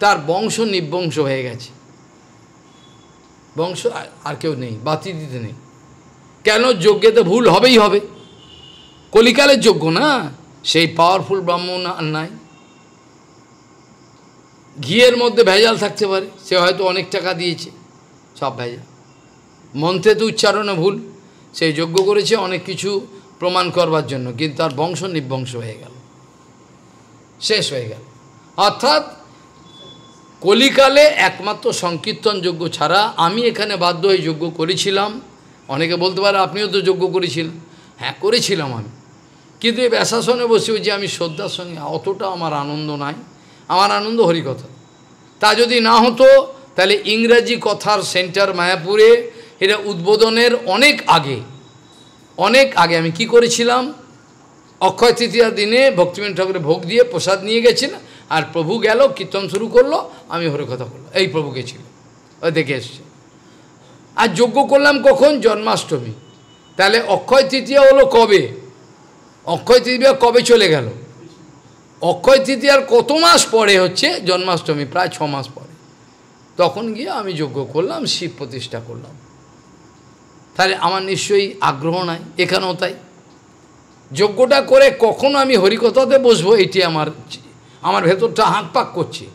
Speaker 1: তার বংশ নিবংশ হয়ে গেছে বংশ আর কেউ নেই বাতি দিতে নেই কেন তো ভুল হবেই হবে কলিকালের যোগ্য না সেই পাওয়ারফুল ব্রাহ্মণ আর নাই ঘিয়ের মধ্যে ভেজাল থাকতে পারে সে হয়তো অনেক টাকা দিয়েছে সব ভেজাল মন্ত্রে তো উচ্চারণে ভুল সে যজ্ঞ করেছে অনেক কিছু প্রমাণ করবার জন্য কিন্তু তার বংশ নিবংশ হয়ে গেল শেষ হয়ে গেল অর্থাৎ কলিকালে একমাত্র সংকীর্তন যজ্ঞ ছাড়া আমি এখানে বাধ্য হয়ে যজ্ঞ করেছিলাম অনেকে বলতে পারে আপনিও তো যজ্ঞ করেছিলেন হ্যাঁ করেছিলাম আমি কিন্তু এই ব্যাসাসনে বসে যে আমি শ্রদ্ধার সঙ্গে অতটা আমার আনন্দ নাই আমার আনন্দ হরিকথা তা যদি না হতো তাহলে ইংরাজি কথার সেন্টার মায়াপুরে এটা উদ্বোধনের অনেক আগে অনেক আগে আমি কি করেছিলাম অক্ষয় তৃতীয় দিনে ভক্তিমেন ঠাকুরের ভোগ দিয়ে প্রসাদ নিয়ে গেছিল আর প্রভু গেল কীর্তন শুরু করলো আমি হরে কথা করলো এই প্রভু গেছিল ওই দেখে এসছে আর যজ্ঞ করলাম কখন জন্মাষ্টমী তাহলে অক্ষয় তৃতীয়া হলো কবে অক্ষয় তৃতীয়া কবে চলে গেল অক্ষয় তৃতীয়ার কত মাস পরে হচ্ছে জন্মাষ্টমী প্রায় ছ মাস পরে তখন গিয়ে আমি যজ্ঞ করলাম শিব প্রতিষ্ঠা করলাম তাহলে আমার নিশ্চয়ই আগ্রহ নাই এখানেও তাই যজ্ঞটা করে কখনো আমি হরিকথাতে বসবো এটি আমার আমার ভেতরটা হাঁক পাক করছে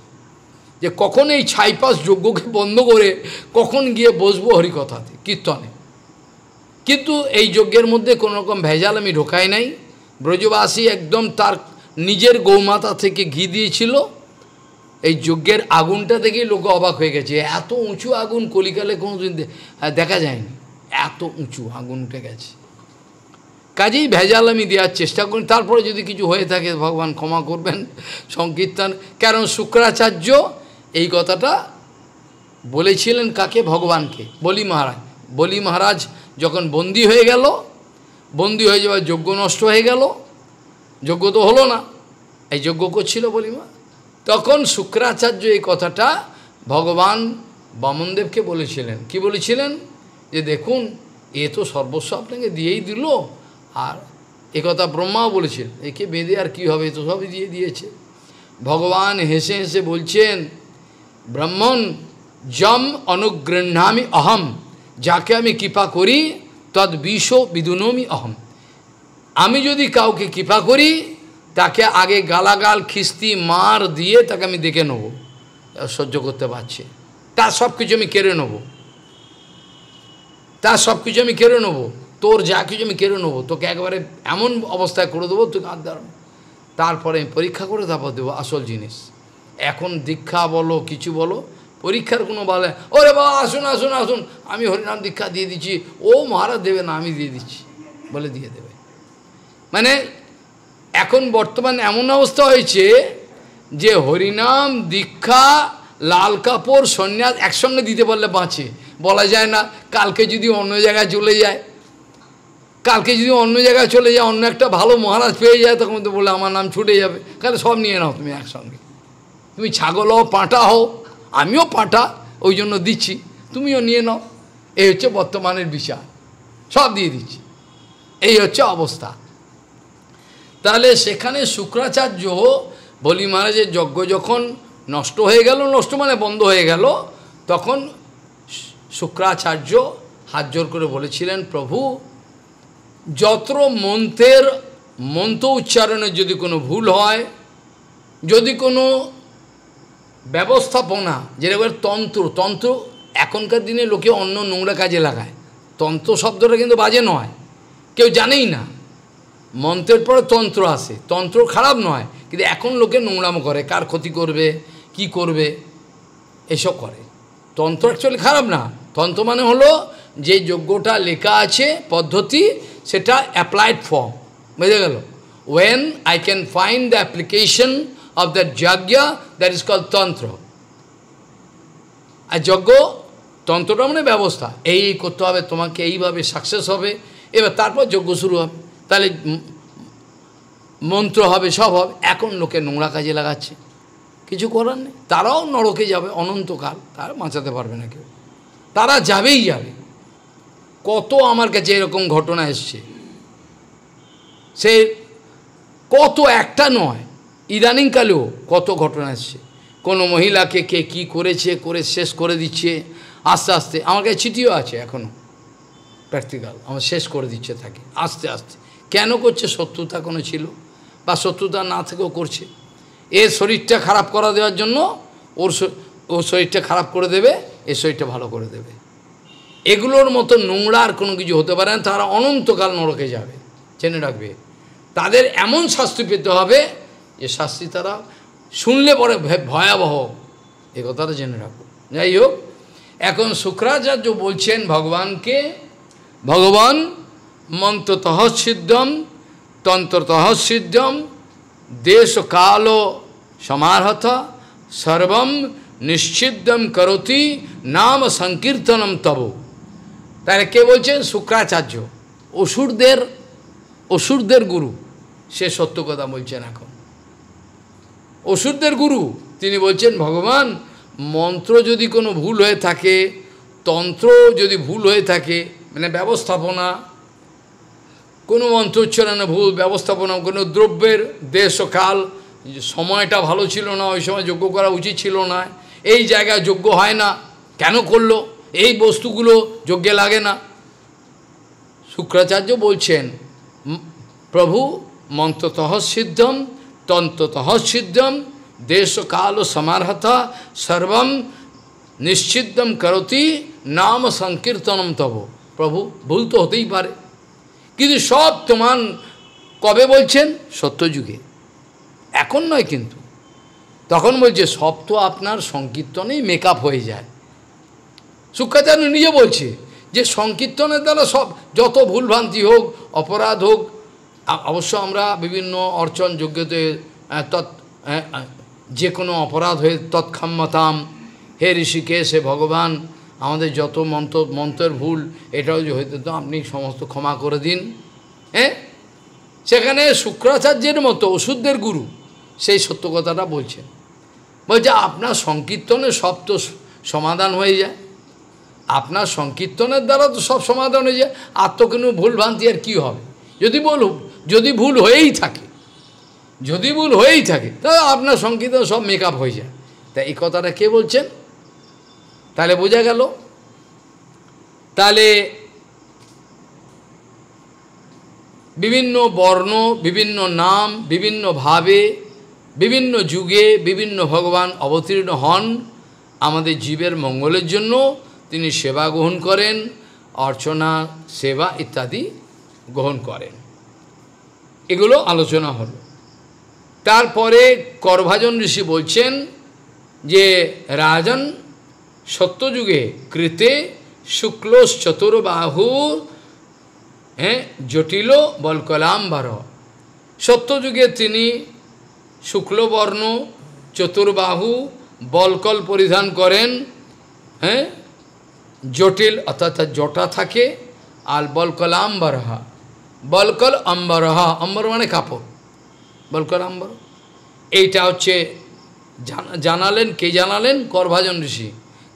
Speaker 1: যে কখন এই ছাইপাস যজ্ঞকে বন্ধ করে কখন গিয়ে বসবো হরিকথাতে কীর্তনে কিন্তু এই যজ্ঞের মধ্যে কোনো রকম ভেজাল আমি ঢোকাই নাই ব্রজবাসী একদম তার নিজের গৌমাতা থেকে ঘি দিয়েছিল এই যজ্ঞের আগুনটা দেখেই লোক অবাক হয়ে গেছে এত উঁচু আগুন কলিকালে কোনো দিন দেখা যায়নি এত উঁচু আগুন উঠে গেছে কাজেই ভেজাল আমি দেওয়ার চেষ্টা করি তারপরে যদি কিছু হয়ে থাকে ভগবান ক্ষমা করবেন সংকীর্তন কারণ শুক্রাচার্য এই কথাটা বলেছিলেন কাকে ভগবানকে বলি মহারাজ বলি মহারাজ যখন বন্দি হয়ে গেল বন্দি হয়ে যাওয়ার যোগ্য নষ্ট হয়ে গেল যোগ্য তো হলো না এই যোগ্য করছিল বলিমা তখন শুক্রাচার্য এই কথাটা ভগবান বামনদেবকে বলেছিলেন কি বলেছিলেন যে দেখুন এ তো সর্বস্ব আপনাকে দিয়েই দিল আর একথা ব্রহ্মাও বলেছেন একে বেঁধে আর কী হবে তো সবই দিয়ে দিয়েছে ভগবান হেসে হেসে বলছেন ব্রাহ্মণ যম অনুগৃহামি অহম যাকে আমি কৃপা করি তদ বিষ বিদুনমি অহম আমি যদি কাউকে কৃপা করি তাকে আগে গালাগাল খিস্তি মার দিয়ে তাকে আমি দেখে নেব সহ্য করতে পারছে তার সব কিছু আমি কেড়ে নেব তার সব কিছু আমি কেড়ে নেবো তোর যা কিছু আমি কেড়ে নেবো তোকে একবারে এমন অবস্থায় করে দেবো তুই কাঁদ তারপরে আমি পরীক্ষা করে তারপর দেবো আসল জিনিস এখন দীক্ষা বলো কিছু বলো পরীক্ষার কোনো বলে ওরে বাবা আসুন আসুন আসুন আমি হরিনাম দীক্ষা দিয়ে দিচ্ছি ও মহারাজ দেবে না আমি দিয়ে দিচ্ছি বলে দিয়ে দেবে মানে এখন বর্তমান এমন অবস্থা হয়েছে যে হরিনাম দীক্ষা লাল কাপড় সন্ন্যাস একসঙ্গে দিতে পারলে বাঁচে বলা যায় না কালকে যদি অন্য জায়গায় চলে যায় কালকে যদি অন্য জায়গায় চলে যায় অন্য একটা ভালো মহারাজ পেয়ে যায় তখন তো বলে আমার নাম ছুটে যাবে তাহলে সব নিয়ে নাও তুমি একসঙ্গে তুমি ছাগল হও পাঁটা হও আমিও পাঁটা ওই জন্য দিচ্ছি তুমিও নিয়ে নাও এই হচ্ছে বর্তমানের বিচার সব দিয়ে দিচ্ছি এই হচ্ছে অবস্থা তাহলে সেখানে শুক্রাচার্য বলি মহারাজের যজ্ঞ যখন নষ্ট হয়ে গেল নষ্ট মানে বন্ধ হয়ে গেল তখন শুক্রাচার্য হাত জোর করে বলেছিলেন প্রভু যত্র মন্ত্রের মন্ত্র উচ্চারণে যদি কোনো ভুল হয় যদি কোনো ব্যবস্থাপনা যেরকম তন্ত্র তন্ত্র এখনকার দিনে লোকে অন্য নোংরা কাজে লাগায় তন্ত্র শব্দটা কিন্তু বাজে নয় কেউ জানেই না মন্ত্রের পরে তন্ত্র আসে তন্ত্র খারাপ নয় কিন্তু এখন লোকে নোংরাম করে কার ক্ষতি করবে কি করবে এসব করে তন্ত্র অ্যাকচুয়ালি খারাপ না তন্ত্র মানে হলো যে যোগ্যটা লেখা আছে পদ্ধতি সেটা অ্যাপ্লাইড ফর্ম বুঝে গেল when I can find the application of the yajna that is call tantra আর যজ্ঞ তন্ত্রটা মানে ব্যবস্থা এই করতে হবে তোমাকে এইভাবে সাকসেস হবে এবার তারপর যজ্ঞ শুরু হবে তাহলে মন্ত্র হবে সব হবে এখন লোকে নোংরা কাজে লাগাচ্ছে কিছু করার নেই তারাও নরকে যাবে অনন্তকাল তারা বাঁচাতে পারবে না কেউ তারা যাবেই যাবে কত আমার কাছে এরকম ঘটনা এসছে সে কত একটা নয় ইদানিংকালেও কত ঘটনা এসছে কোনো মহিলাকে কে কি করেছে করে শেষ করে দিচ্ছে আস্তে আস্তে আমার কাছে চিঠিও আছে এখনও প্র্যাকটিক্যাল আমার শেষ করে দিচ্ছে তাকে আস্তে আস্তে কেন করছে শত্রুতা কোনো ছিল বা শত্রুতা না থেকেও করছে এর শরীরটা খারাপ করা দেওয়ার জন্য ওর ওর শরীরটা খারাপ করে দেবে এর শরীরটা ভালো করে দেবে এগুলোর মতো নোংরা আর কোনো কিছু হতে পারে না তারা অনন্তকাল নরকে যাবে জেনে রাখবে তাদের এমন শাস্তি পেতে হবে যে শাস্তি তারা শুনলে পরে ভয়াবহ এ কথাটা জেনে রাখবো যাই হোক এখন শুক্রাচার্য বলছেন ভগবানকে ভগবান মন্ত্রতহ সিদ্ধম তন্ত্রতহ সিদ্ধম দেশ কাল সমারহত সর্বম নিশ্চিদ্ধম করতি নাম সংকীর্তনম তব তাহলে কে বলছেন শুক্রাচার্য অসুরদের অসুরদের গুরু সে সত্য কথা বলছেন এখন অসুরদের গুরু তিনি বলছেন ভগবান মন্ত্র যদি কোনো ভুল হয়ে থাকে তন্ত্র যদি ভুল হয়ে থাকে মানে ব্যবস্থাপনা কোনো মন্ত্রোচ্চারণে ভুল ব্যবস্থাপনা কোনো দ্রব্যের দেশ ও কাল সময়টা ভালো ছিল না ওই সময় যোগ্য করা উচিত ছিল না এই জায়গায় যোগ্য হয় না কেন করলো এই বস্তুগুলো যজ্ঞে লাগে না শুক্রাচার্য বলছেন প্রভু মন্ত্রতহ সিদ্ধম তন্ত্রতহ সিদ্ধম দেশ কাল সমারহতা সর্বম নিশ্চিদ্ধম করতি নাম সংকীর্তনম তব প্রভু ভুল তো হতেই পারে কিন্তু সব তোমার কবে বলছেন সত্যযুগে এখন নয় কিন্তু তখন বলছে সব তো আপনার সংকীর্তনেই মেকআপ হয়ে যায় শুক্রাচার্য নিজে বলছে যে সংকীর্তনের দ্বারা সব যত ভুলভ্রান্তি হোক অপরাধ হোক অবশ্য আমরা বিভিন্ন অর্চন যোগ্যতে তৎ যে কোনো অপরাধ হয়ে তৎক্ষমতাম হে ঋষিকেশ হে ভগবান আমাদের যত মন্ত্র মন্ত্রের ভুল এটাও যে হইতে তো আপনি সমস্ত ক্ষমা করে দিন হ্যাঁ সেখানে শুক্রাচার্যের মতো ওষুধদের গুরু সেই সত্য কথাটা বলছেন বলছে আপনার সংকীর্তনে সব তো সমাধান হয়ে যায় আপনার সংকীর্তনের দ্বারা তো সব সমাধান হয়ে যায় আর তো কোনো ভুলভ্রান্তি আর কী হবে যদি বলুন যদি ভুল হয়েই থাকে যদি ভুল হয়েই থাকে তাহলে আপনার সংকীর্তন সব মেকআপ হয়ে যায় তা এই কথাটা কে বলছেন তাহলে বোঝা গেল তাহলে বিভিন্ন বর্ণ বিভিন্ন নাম বিভিন্ন ভাবে বিভিন্ন যুগে বিভিন্ন ভগবান অবতীর্ণ হন আমাদের জীবের মঙ্গলের জন্য তিনি সেবা গ্রহণ করেন অর্চনা সেবা ইত্যাদি গ্রহণ করেন এগুলো আলোচনা হল তারপরে করভাজন ঋষি বলছেন যে রাজন সত্যযুগে কৃতে শুক্ল চতুর্বাহু হ্যাঁ জটিল বলকলাম্বার সত্যযুগে তিনি শুক্লবর্ণ চতুর্বাহু বলকল পরিধান করেন হ্যাঁ জটিল অর্থাৎ জটা থাকে আর বলকল আম্বরহা বলকল অম্বরহা অম্বর মানে কাপড় বলকল আম্বর এইটা হচ্ছে জানালেন কে জানালেন করভাজন ঋষি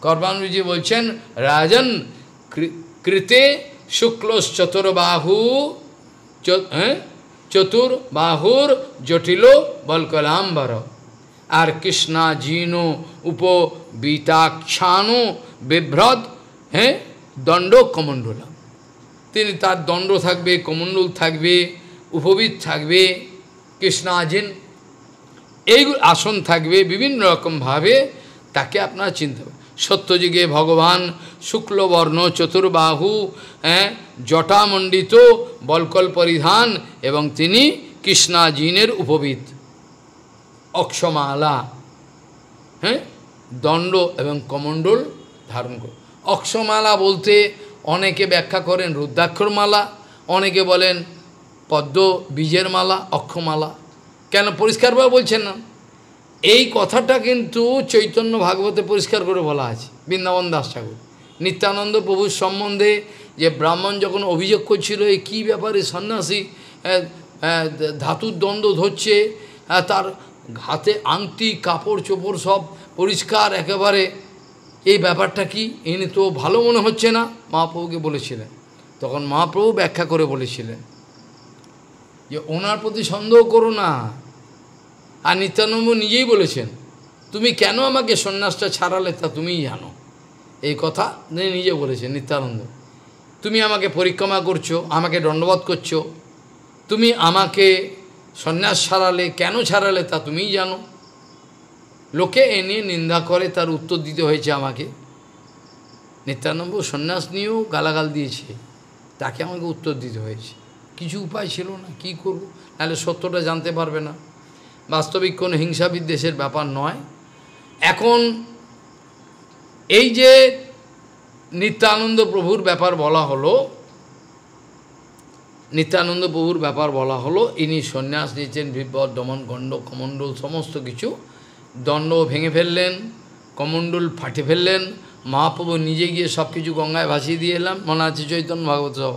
Speaker 1: করভাজন ঋষি বলছেন রাজন কৃতে শুক্ল চতুর্বাহু হ্যাঁ? চতুর্বাহুর জটিল বলকল আম্বর আর কৃষ্ণা উপ উপবিতাক্ষানো বিভ্রত হ্যাঁ দণ্ড কমণ্ডল তিনি তার দণ্ড থাকবে কমণ্ডল থাকবে উপবিদ থাকবে কৃষ্ণাজিন এইগুলো আসন থাকবে বিভিন্ন রকমভাবে তাকে আপনার চিনতে হবে সত্যযুগে ভগবান শুক্লবর্ণ চতুর্বাহু হ্যাঁ জটামণ্ডিত বলকল পরিধান এবং তিনি কৃষ্ণাজিনের উপবিদ অক্ষমালা হ্যাঁ দণ্ড এবং কমণ্ডল ধারণ করবে অক্ষমালা বলতে অনেকে ব্যাখ্যা করেন রুদ্রাক্ষর মালা অনেকে বলেন পদ্ম বীজের মালা অক্ষমালা কেন পরিষ্কারভাবে বলছেন না এই কথাটা কিন্তু চৈতন্য ভাগবতে পরিষ্কার করে বলা আছে বৃন্দাবন দাস ঠাকুর নিত্যানন্দ প্রভুর সম্বন্ধে যে ব্রাহ্মণ যখন অভিযোগ করছিল এই কী ব্যাপারে সন্ন্যাসী ধাতুর দ্বন্দ্ব ধরছে তার হাতে আংটি কাপড় চোপড় সব পরিষ্কার একেবারে এই ব্যাপারটা কি এনে তো ভালো মনে হচ্ছে না মহাপ্রভুকে বলেছিলেন তখন মহাপ্রভু ব্যাখ্যা করে বলেছিলেন যে ওনার প্রতি সন্দেহ করো না আর নিত্যানন্দ নিজেই বলেছেন তুমি কেন আমাকে সন্ন্যাসটা ছাড়ালে তা তুমিই জানো এই কথা নিজে বলেছেন নিত্যানন্দ তুমি আমাকে পরিক্রমা করছো আমাকে দণ্ডবোধ করছো তুমি আমাকে সন্ন্যাস ছাড়ালে কেন ছাড়ালে তা তুমিই জানো লোকে এ নিয়ে নিন্দা করে তার উত্তর দিতে হয়েছে আমাকে নিত্যানন্দ সন্ন্যাস নিয়েও গালাগাল দিয়েছে তাকে আমাকে উত্তর দিতে হয়েছে কিছু উপায় ছিল না কি করব নাহলে সত্যটা জানতে পারবে না বাস্তবিক কোনো হিংসা বিদ্বেষের ব্যাপার নয় এখন এই যে নিত্যানন্দ প্রভুর ব্যাপার বলা হলো নিত্যানন্দ প্রভুর ব্যাপার বলা হলো ইনি সন্ন্যাস নিয়েছেন বিপদ দমন গণ্ড কমণ্ডল সমস্ত কিছু দণ্ড ভেঙে ফেললেন কমণ্ডল ফাটে ফেললেন মহাপ্রভু নিজে গিয়ে সব কিছু গঙ্গায় ভাসিয়ে দিয়ে এলাম মনে আছে চৈতন্য ভাগবত সব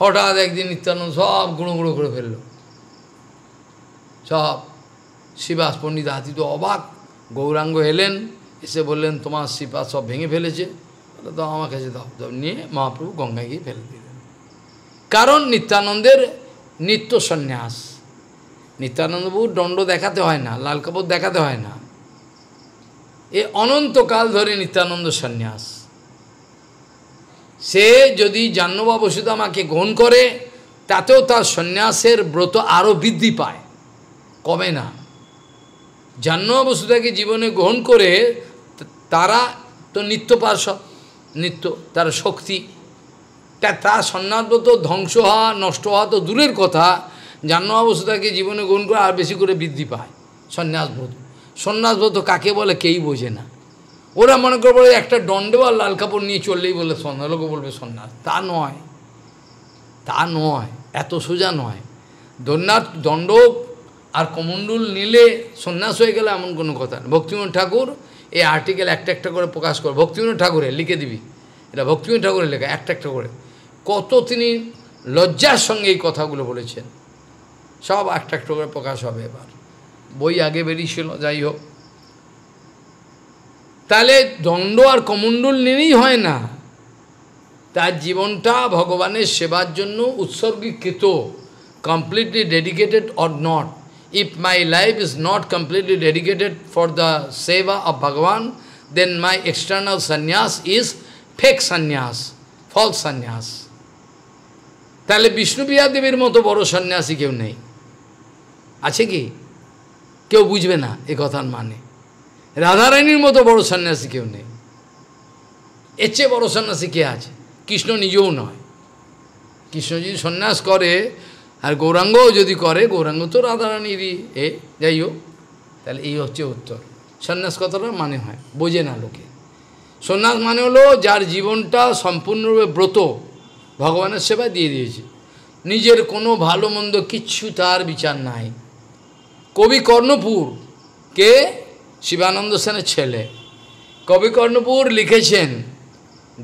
Speaker 1: হঠাৎ একদিন নিত্যানন্দ সব গুঁড়ো গুঁড়ো করে ফেলল সব শিবাস পণ্ডিত হাতি তো অবাক গৌরাঙ্গ এলেন এসে বললেন তোমার শিবাস সব ভেঙে ফেলেছে তাহলে তো আমার কাছে দাও নিয়ে মহাপ্রভু গঙ্গায় গিয়ে ফেলে দিলেন কারণ নিত্যানন্দের নিত্য সন্ন্যাস নিত্যানন্দবাবুর দণ্ড দেখাতে হয় না লাল কাপড় দেখাতে হয় না এ অনন্তকাল ধরে নিত্যানন্দ সন্ন্যাস সে যদি জাহ্নবা আমাকে গ্রহণ করে তাতেও তার সন্ন্যাসের ব্রত আরও বৃদ্ধি পায় কমে না জাহ্নবা বসুদাকে জীবনে গ্রহণ করে তারা তো নিত্য পার্শ্বদ নিত্য তার শক্তি তা তার ব্রত ধ্বংস হওয়া নষ্ট হওয়া তো দূরের কথা জান্ন অবস্থাকে জীবনে গ্রহণ করে আর বেশি করে বৃদ্ধি পায় সন্ন্যাসবোধ সন্ন্যাসবোধ কাকে বলে কেই বোঝে না ওরা মনে বলে একটা দণ্ডে বা লাল কাপড় নিয়ে চললেই বলে সন্ন্যাস লোকে বলবে সন্ন্যাস তা নয় তা নয় এত সোজা নয় দণ্ডার দণ্ড আর কমণ্ডুল নিলে সন্ন্যাস হয়ে গেলে এমন কোনো কথা না ভক্তিমোহন ঠাকুর এই আর্টিকেল একটা একটা করে প্রকাশ কর ভক্তিমোহন ঠাকুরের লিখে দিবি এটা ভক্তিমোহন ঠাকুরের লেখা একটা একটা করে কত তিনি লজ্জার সঙ্গে এই কথাগুলো বলেছেন সব একটা একটু করে প্রকাশ হবে এবার বই আগে বেরিয়েছিল যাই হোক তাহলে দণ্ড আর কমণ্ডল নিয়েই হয় না তার জীবনটা ভগবানের সেবার জন্য উৎসর্গীকৃত completely dedicated or not if my life is not completely dedicated for the seva of Bhagwan then my external sannyas is fake sannyas false সন্ন্যাস তাহলে বিষ্ণুপ্রিয়া দেবীর মতো বড় সন্ন্যাসী কেউ নেই আছে কি কেউ বুঝবে না এ কথার মানে রাধারানীর মতো বড় সন্ন্যাসী কেউ নেই এর চেয়ে বড় সন্ন্যাসী কে আছে কৃষ্ণ নিজেও নয় কৃষ্ণ যদি সন্ন্যাস করে আর গৌরাঙ্গও যদি করে গৌরাঙ্গ তো রাধারানীরই এ যাই হোক তাহলে এই হচ্ছে উত্তর সন্ন্যাস কথাটা মানে হয় বোঝে না লোকে সন্ন্যাস মানে হলো যার জীবনটা সম্পূর্ণরূপে ব্রত ভগবানের সেবা দিয়ে দিয়েছে নিজের কোনো ভালো মন্দ কিচ্ছু তার বিচার নাই কবি কর্ণপুর কে শিবানন্দ সেনের ছেলে কবি কর্ণপুর লিখেছেন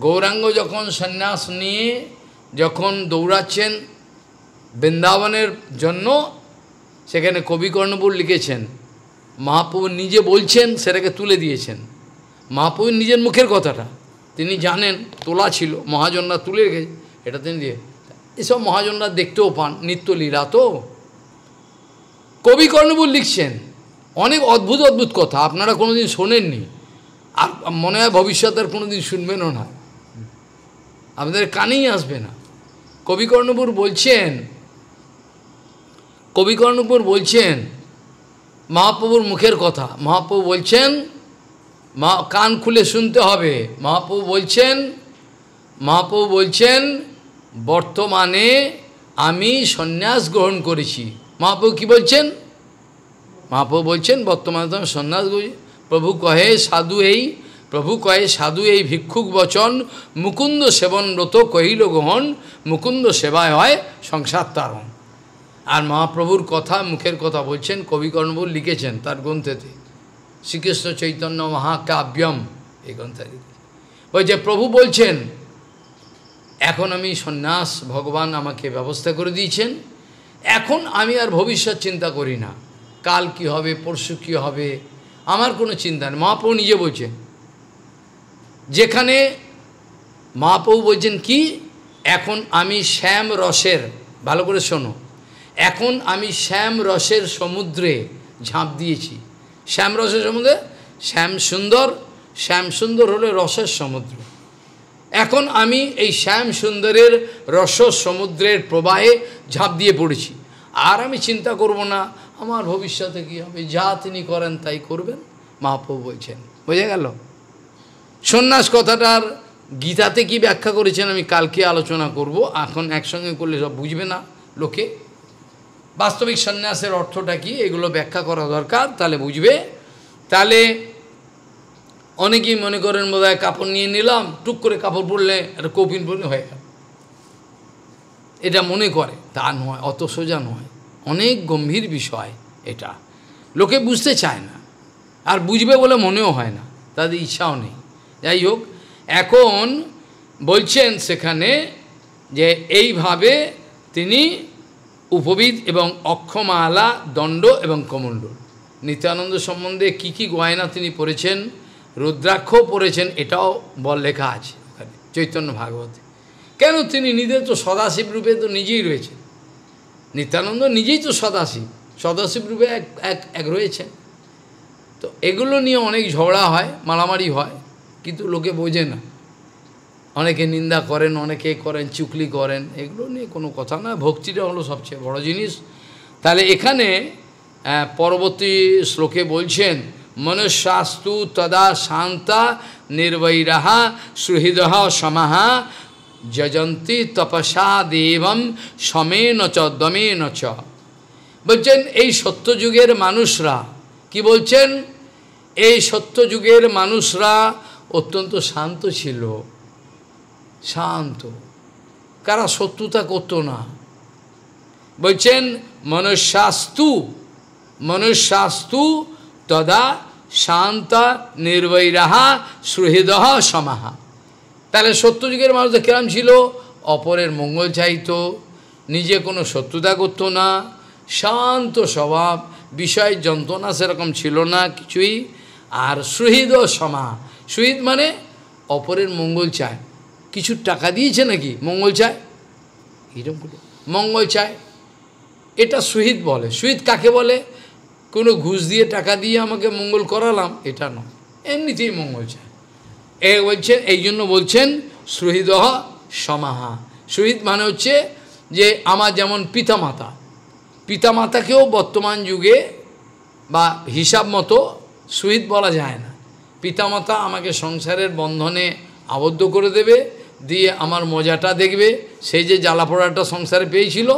Speaker 1: গৌরাঙ্গ যখন সন্ন্যাস নিয়ে যখন দৌড়াচ্ছেন বৃন্দাবনের জন্য সেখানে কবি কর্ণপুর লিখেছেন মহাপুর নিজে বলছেন সেটাকে তুলে দিয়েছেন মহাপুর নিজের মুখের কথাটা তিনি জানেন তোলা ছিল মহাজনরা তুলে রেখেছে এটা তিনি দিয়ে এসব মহাজনরা দেখতেও পান নিত্যলীলা তো কবি কর্ণবুল লিখছেন অনেক অদ্ভুত অদ্ভুত কথা আপনারা কোনোদিন শোনেননি আর মনে হয় ভবিষ্যতে আর কোনোদিন শুনবেনও না আপনাদের কানেই আসবে না কবি কর্ণপুর বলছেন কবি কর্ণপুর বলছেন মহাপ্রভুর মুখের কথা মহাপ্রভু বলছেন মা কান খুলে শুনতে হবে মহাপ্রভু বলছেন মহাপ্রভু বলছেন বর্তমানে আমি সন্ন্যাস গ্রহণ করেছি মহাপ্রভু কি বলছেন মহাপ্রভু বলছেন বর্তমানে তো সন্ন্যাস গুজি প্রভু কহে সাধু এই প্রভু কয়ে সাধু এই ভিক্ষুক বচন মুকুন্দ সেবন ব্রত কহিল গ্রহণ মুকুন্দ সেবায় হয় সংসার তারণ আর মহাপ্রভুর কথা মুখের কথা বলছেন কবিকর্ণব লিখেছেন তার গ্রন্থেতে শ্রীকৃষ্ণ চৈতন্য মহাকাব্যম এই গ্রন্থে ওই যে প্রভু বলছেন এখন আমি সন্ন্যাস ভগবান আমাকে ব্যবস্থা করে দিয়েছেন এখন আমি আর ভবিষ্যৎ চিন্তা করি না কাল কি হবে পরশু কী হবে আমার কোনো চিন্তা নেই মহাপ্রভু নিজে বলছেন যেখানে মহাপ্রভু বলছেন কি এখন আমি শ্যাম রসের ভালো করে শোনো এখন আমি শ্যাম রসের সমুদ্রে ঝাঁপ দিয়েছি শ্যাম রসের সমুদ্রে শ্যাম সুন্দর শ্যাম সুন্দর হলে রসের সমুদ্র এখন আমি এই শ্যাম সুন্দরের রস সমুদ্রের প্রবাহে ঝাঁপ দিয়ে পড়েছি আর আমি চিন্তা করব না আমার ভবিষ্যতে কী হবে যা তিনি করেন তাই করবেন মহাপ্রভু বলছেন বোঝা গেল সন্ন্যাস কথাটার গীতাতে কি ব্যাখ্যা করেছেন আমি কালকে আলোচনা করব এখন একসঙ্গে করলে সব বুঝবে না লোকে বাস্তবিক সন্ন্যাসের অর্থটা কি এগুলো ব্যাখ্যা করা দরকার তাহলে বুঝবে তাহলে অনেকেই মনে করেন বোধ কাপড় নিয়ে নিলাম টুক করে কাপড় পরলে একটা কৌপিন পরলে হয়ে গেল এটা মনে করে তা নয় অত সোজা নয় অনেক গম্ভীর বিষয় এটা লোকে বুঝতে চায় না আর বুঝবে বলে মনেও হয় না তাদের ইচ্ছাও নেই যাই হোক এখন বলছেন সেখানে যে এইভাবে তিনি উপবিদ এবং অক্ষমালা দণ্ড এবং কমণ্ডল নিত্যানন্দ সম্বন্ধে কি কি গয়না তিনি পড়েছেন রুদ্রাক্ষ পড়েছেন এটাও বল লেখা আছে ওখানে চৈতন্য ভাগবত কেন তিনি নিজে তো সদাশিব রূপে তো নিজেই রয়েছে নিত্যানন্দ নিজেই তো সদাশিব সদাশিব রূপে এক এক এক রয়েছে তো এগুলো নিয়ে অনেক ঝগড়া হয় মারামারি হয় কিন্তু লোকে বোঝে না অনেকে নিন্দা করেন অনেকে করেন চুকলি করেন এগুলো নিয়ে কোনো কথা না ভক্তিটা হলো সবচেয়ে বড় জিনিস তাহলে এখানে পরবর্তী শ্লোকে বলছেন মনুষ্যাস্তু তদা শান্তা নির্বৈরাহা সুহৃদ সমাহা যজন্তী তপসা দেবম সমেন চ দমেন চ বলছেন এই সত্যযুগের মানুষরা কি বলছেন এই সত্যযুগের মানুষরা অত্যন্ত শান্ত ছিল শান্ত কারা শত্রুতা করত না বলছেন মনুষ্যাস্তু মনুষ্যাস্তু তদা শান্ত নির্বৈরাহা সুহৃদহ সমাহা তাহলে সত্যযুগের মানুষ কেরাম ছিল অপরের মঙ্গল চাইত নিজে কোনো শত্রুতা করত না শান্ত স্বভাব বিষয় যন্ত্রণা সেরকম ছিল না কিছুই আর সুহৃদ সমা সুহৃদ মানে অপরের মঙ্গল চায় কিছু টাকা দিয়েছে নাকি মঙ্গল চায় এরকম মঙ্গল চায় এটা সুহিত বলে সুহিত কাকে বলে কোনো ঘুষ দিয়ে টাকা দিয়ে আমাকে মঙ্গল করালাম এটা নয় এমনিতেই মঙ্গল চায় এ বলছেন এই জন্য বলছেন সুহৃদহ সমাহা সুহৃদ মানে হচ্ছে যে আমার যেমন পিতামাতা পিতামাতাকেও বর্তমান যুগে বা হিসাব মতো শহীদ বলা যায় না পিতামাতা আমাকে সংসারের বন্ধনে আবদ্ধ করে দেবে দিয়ে আমার মজাটা দেখবে সেই যে জ্বালাপোড়াটা সংসারে পেয়েছিল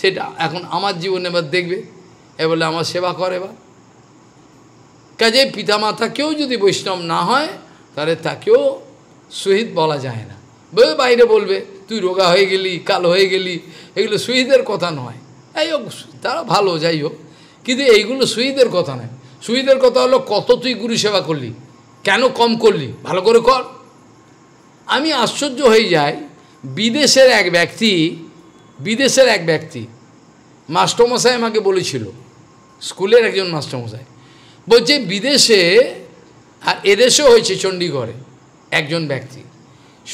Speaker 1: সেটা এখন আমার জীবনে এবার দেখবে এ বলে আমার সেবা করে বা কাজে কেউ যদি বৈষ্ণব না হয় তাহলে তাকেও শহীদ বলা যায় না বাইরে বলবে তুই রোগা হয়ে গেলি কালো হয়ে গেলি এগুলো শহীদের কথা নয় এই হোক তারা ভালো যাই হোক কিন্তু এইগুলো শহীদের কথা নয় শহীদের কথা হলো কত তুই গুরু সেবা করলি কেন কম করলি ভালো করে কর আমি আশ্চর্য হয়ে যাই বিদেশের এক ব্যক্তি বিদেশের এক ব্যক্তি মাস্টমশাই আমাকে বলেছিল স্কুলের একজন মাস্টারমশাই বলছে বিদেশে আর এদেশেও হয়েছে চণ্ডীগড়ে একজন ব্যক্তি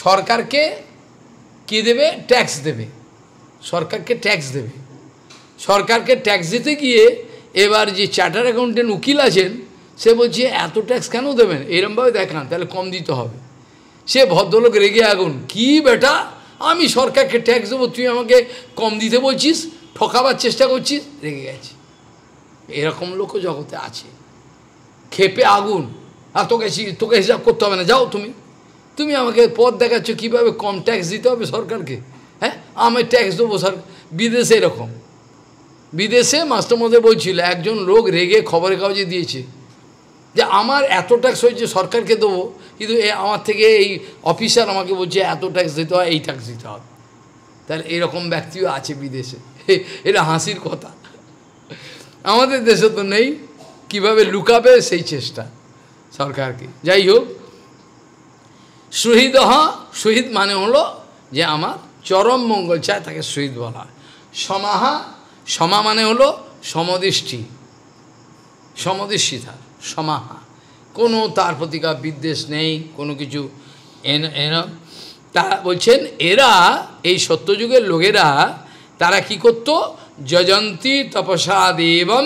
Speaker 1: সরকারকে কি দেবে ট্যাক্স দেবে সরকারকে ট্যাক্স দেবে সরকারকে ট্যাক্স দিতে গিয়ে এবার যে চার্টার অ্যাকাউন্টেন্ট উকিল আছেন সে বলছে এত ট্যাক্স কেন দেবেন এরমভাবে দেখান তাহলে কম দিতে হবে সে ভদ্রলোক রেগে আগুন কি বেটা আমি সরকারকে ট্যাক্স দেবো তুই আমাকে কম দিতে বলছিস ঠকাবার চেষ্টা করছিস রেগে গেছে এরকম লোকও জগতে আছে খেপে আগুন আর তোকে তোকে হিসাব করতে হবে না যাও তুমি তুমি আমাকে পথ দেখাচ্ছ কীভাবে কম ট্যাক্স দিতে হবে সরকারকে হ্যাঁ আমি ট্যাক্স দেবো সরকার বিদেশে এরকম বিদেশে মাস্টারমশাই বলছিল একজন লোক রেগে খবরের কাগজে দিয়েছে যে আমার এত ট্যাক্স হয়েছে সরকারকে দেবো কিন্তু এ আমার থেকে এই অফিসার আমাকে বলছে এত ট্যাক্স দিতে হয় এই ট্যাক্স দিতে হবে তাহলে এরকম ব্যক্তিও আছে বিদেশে এটা হাসির কথা আমাদের দেশে তো নেই কিভাবে লুকাবে সেই চেষ্টা সরকারকে যাই হোক শহীদ হ শহীদ মানে হলো যে আমার চরম মঙ্গল চায় তাকে শহীদ বলা হয় সমাহা সমা মানে হলো সমদৃষ্টি সমদৃষ্টি তার সমাহা কোনো তার প্রতিকার বিদ্বেষ নেই কোনো কিছু এন এন তারা বলছেন এরা এই সত্যযুগের লোকেরা তারা কি করতো যজন্তী তপসাদ এবং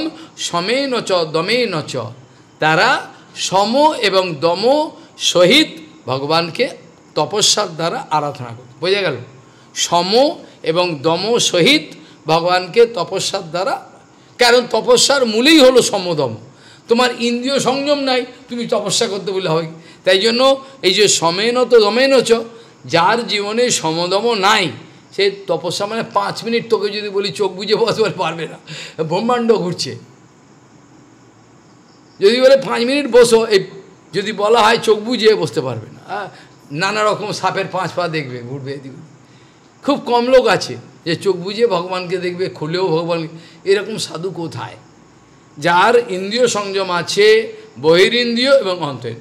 Speaker 1: সমে নচ দমে নচ তারা সম এবং দম সহিত ভগবানকে তপস্যার দ্বারা আরাধনা করত বোঝা গেল সম এবং দম সহিত ভগবানকে তপস্যার দ্বারা কারণ তপস্যার মূলেই হলো সমদম তোমার ইন্দ্রিয় সংযম নাই তুমি তপস্যা করতে বলে হয় তাই জন্য এই যে সমেন তো দমেন চ যার জীবনে সমদম নাই সে তপস্যা মানে পাঁচ মিনিট তোকে যদি বলি চোখ বুঝে বসবার পারবে না ব্রহ্মাণ্ড ঘুরছে যদি বলে পাঁচ মিনিট বসো এই যদি বলা হয় চোখ বুঝে বসতে পারবে না নানা রকম সাপের পাঁচ পা দেখবে ঘুরবে এদিকে খুব কম লোক আছে যে চোখ বুঝে ভগবানকে দেখবে খুলেও ভগবান এরকম সাধু কোথায় যার ইন্দ্রিয় সংযম আছে বহিরিন্দ্রিয় এবং অন্তর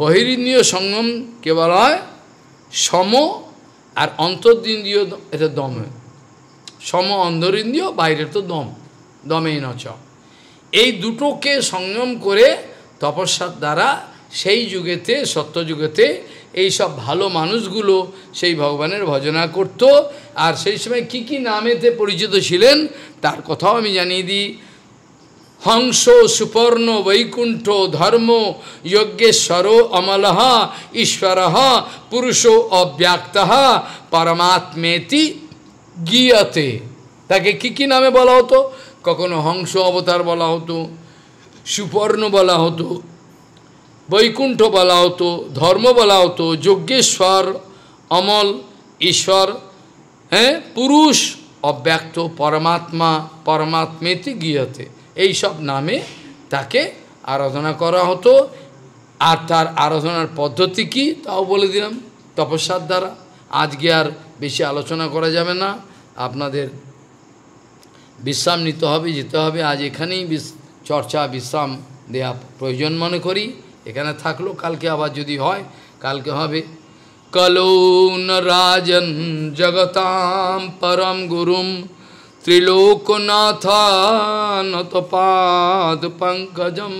Speaker 1: বহিরিন্দ্রিয় সংযম কেবল বলা হয় সম আর অন্তর্দিন্দ্রিয় এটা দমে সম অন্তরিন্দ্রিয় বাইরের তো দম দমেই নচ এই দুটোকে সংযম করে তপস্যার দ্বারা সেই যুগেতে সত্যযুগেতে এই সব ভালো মানুষগুলো সেই ভগবানের ভজনা করত আর সেই সময় কি কি নামেতে পরিচিত ছিলেন তার কথাও আমি জানিয়ে দিই হংস সুপর্ণ বৈকুণ্ঠ ধর্ম যজ্ঞেশ্বর অমলহ ঈশ্বর পুরুষ অব্যক্ত পরমাত্মেতি গিয়তে তাকে কি কি নামে বলা হতো কখনো হংস অবতার বলা হতো সুপর্ণ বলা হতো বৈকুণ্ঠ বলা হতো ধর্ম বলা হতো যজ্ঞেশ্বর অমল ঈশ্বর হ্যাঁ পুরুষ অব্যক্ত পরমাত্মা পরমাত্মেতি গিয়তে এই সব নামে তাকে আরাধনা করা হতো আর তার আরাধনার পদ্ধতি কি তাও বলে দিলাম তপস্যার দ্বারা আজকে আর বেশি আলোচনা করা যাবে না আপনাদের বিশ্রাম নিতে হবে যেতে হবে আজ এখানেই চর্চা বিশ্রাম দেয়া প্রয়োজন মনে করি এখানে থাকলো কালকে আবার যদি হয় কালকে হবে কলৌন রাজন জগতাম পরম গুরুম त्रिलोकनाथानतपाद पङ्कजं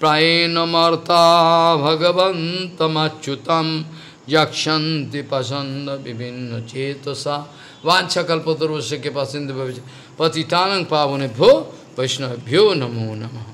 Speaker 1: प्रायेणमर्ता भगवन्तमच्युतं यक्षन्ति पसन्द विभिन्नचेतसा वाञ्छकल्पतरुस्य कृपसिन्धु पतितानं पावनेभ्यो वैष्णवेभ्यो नमो नमः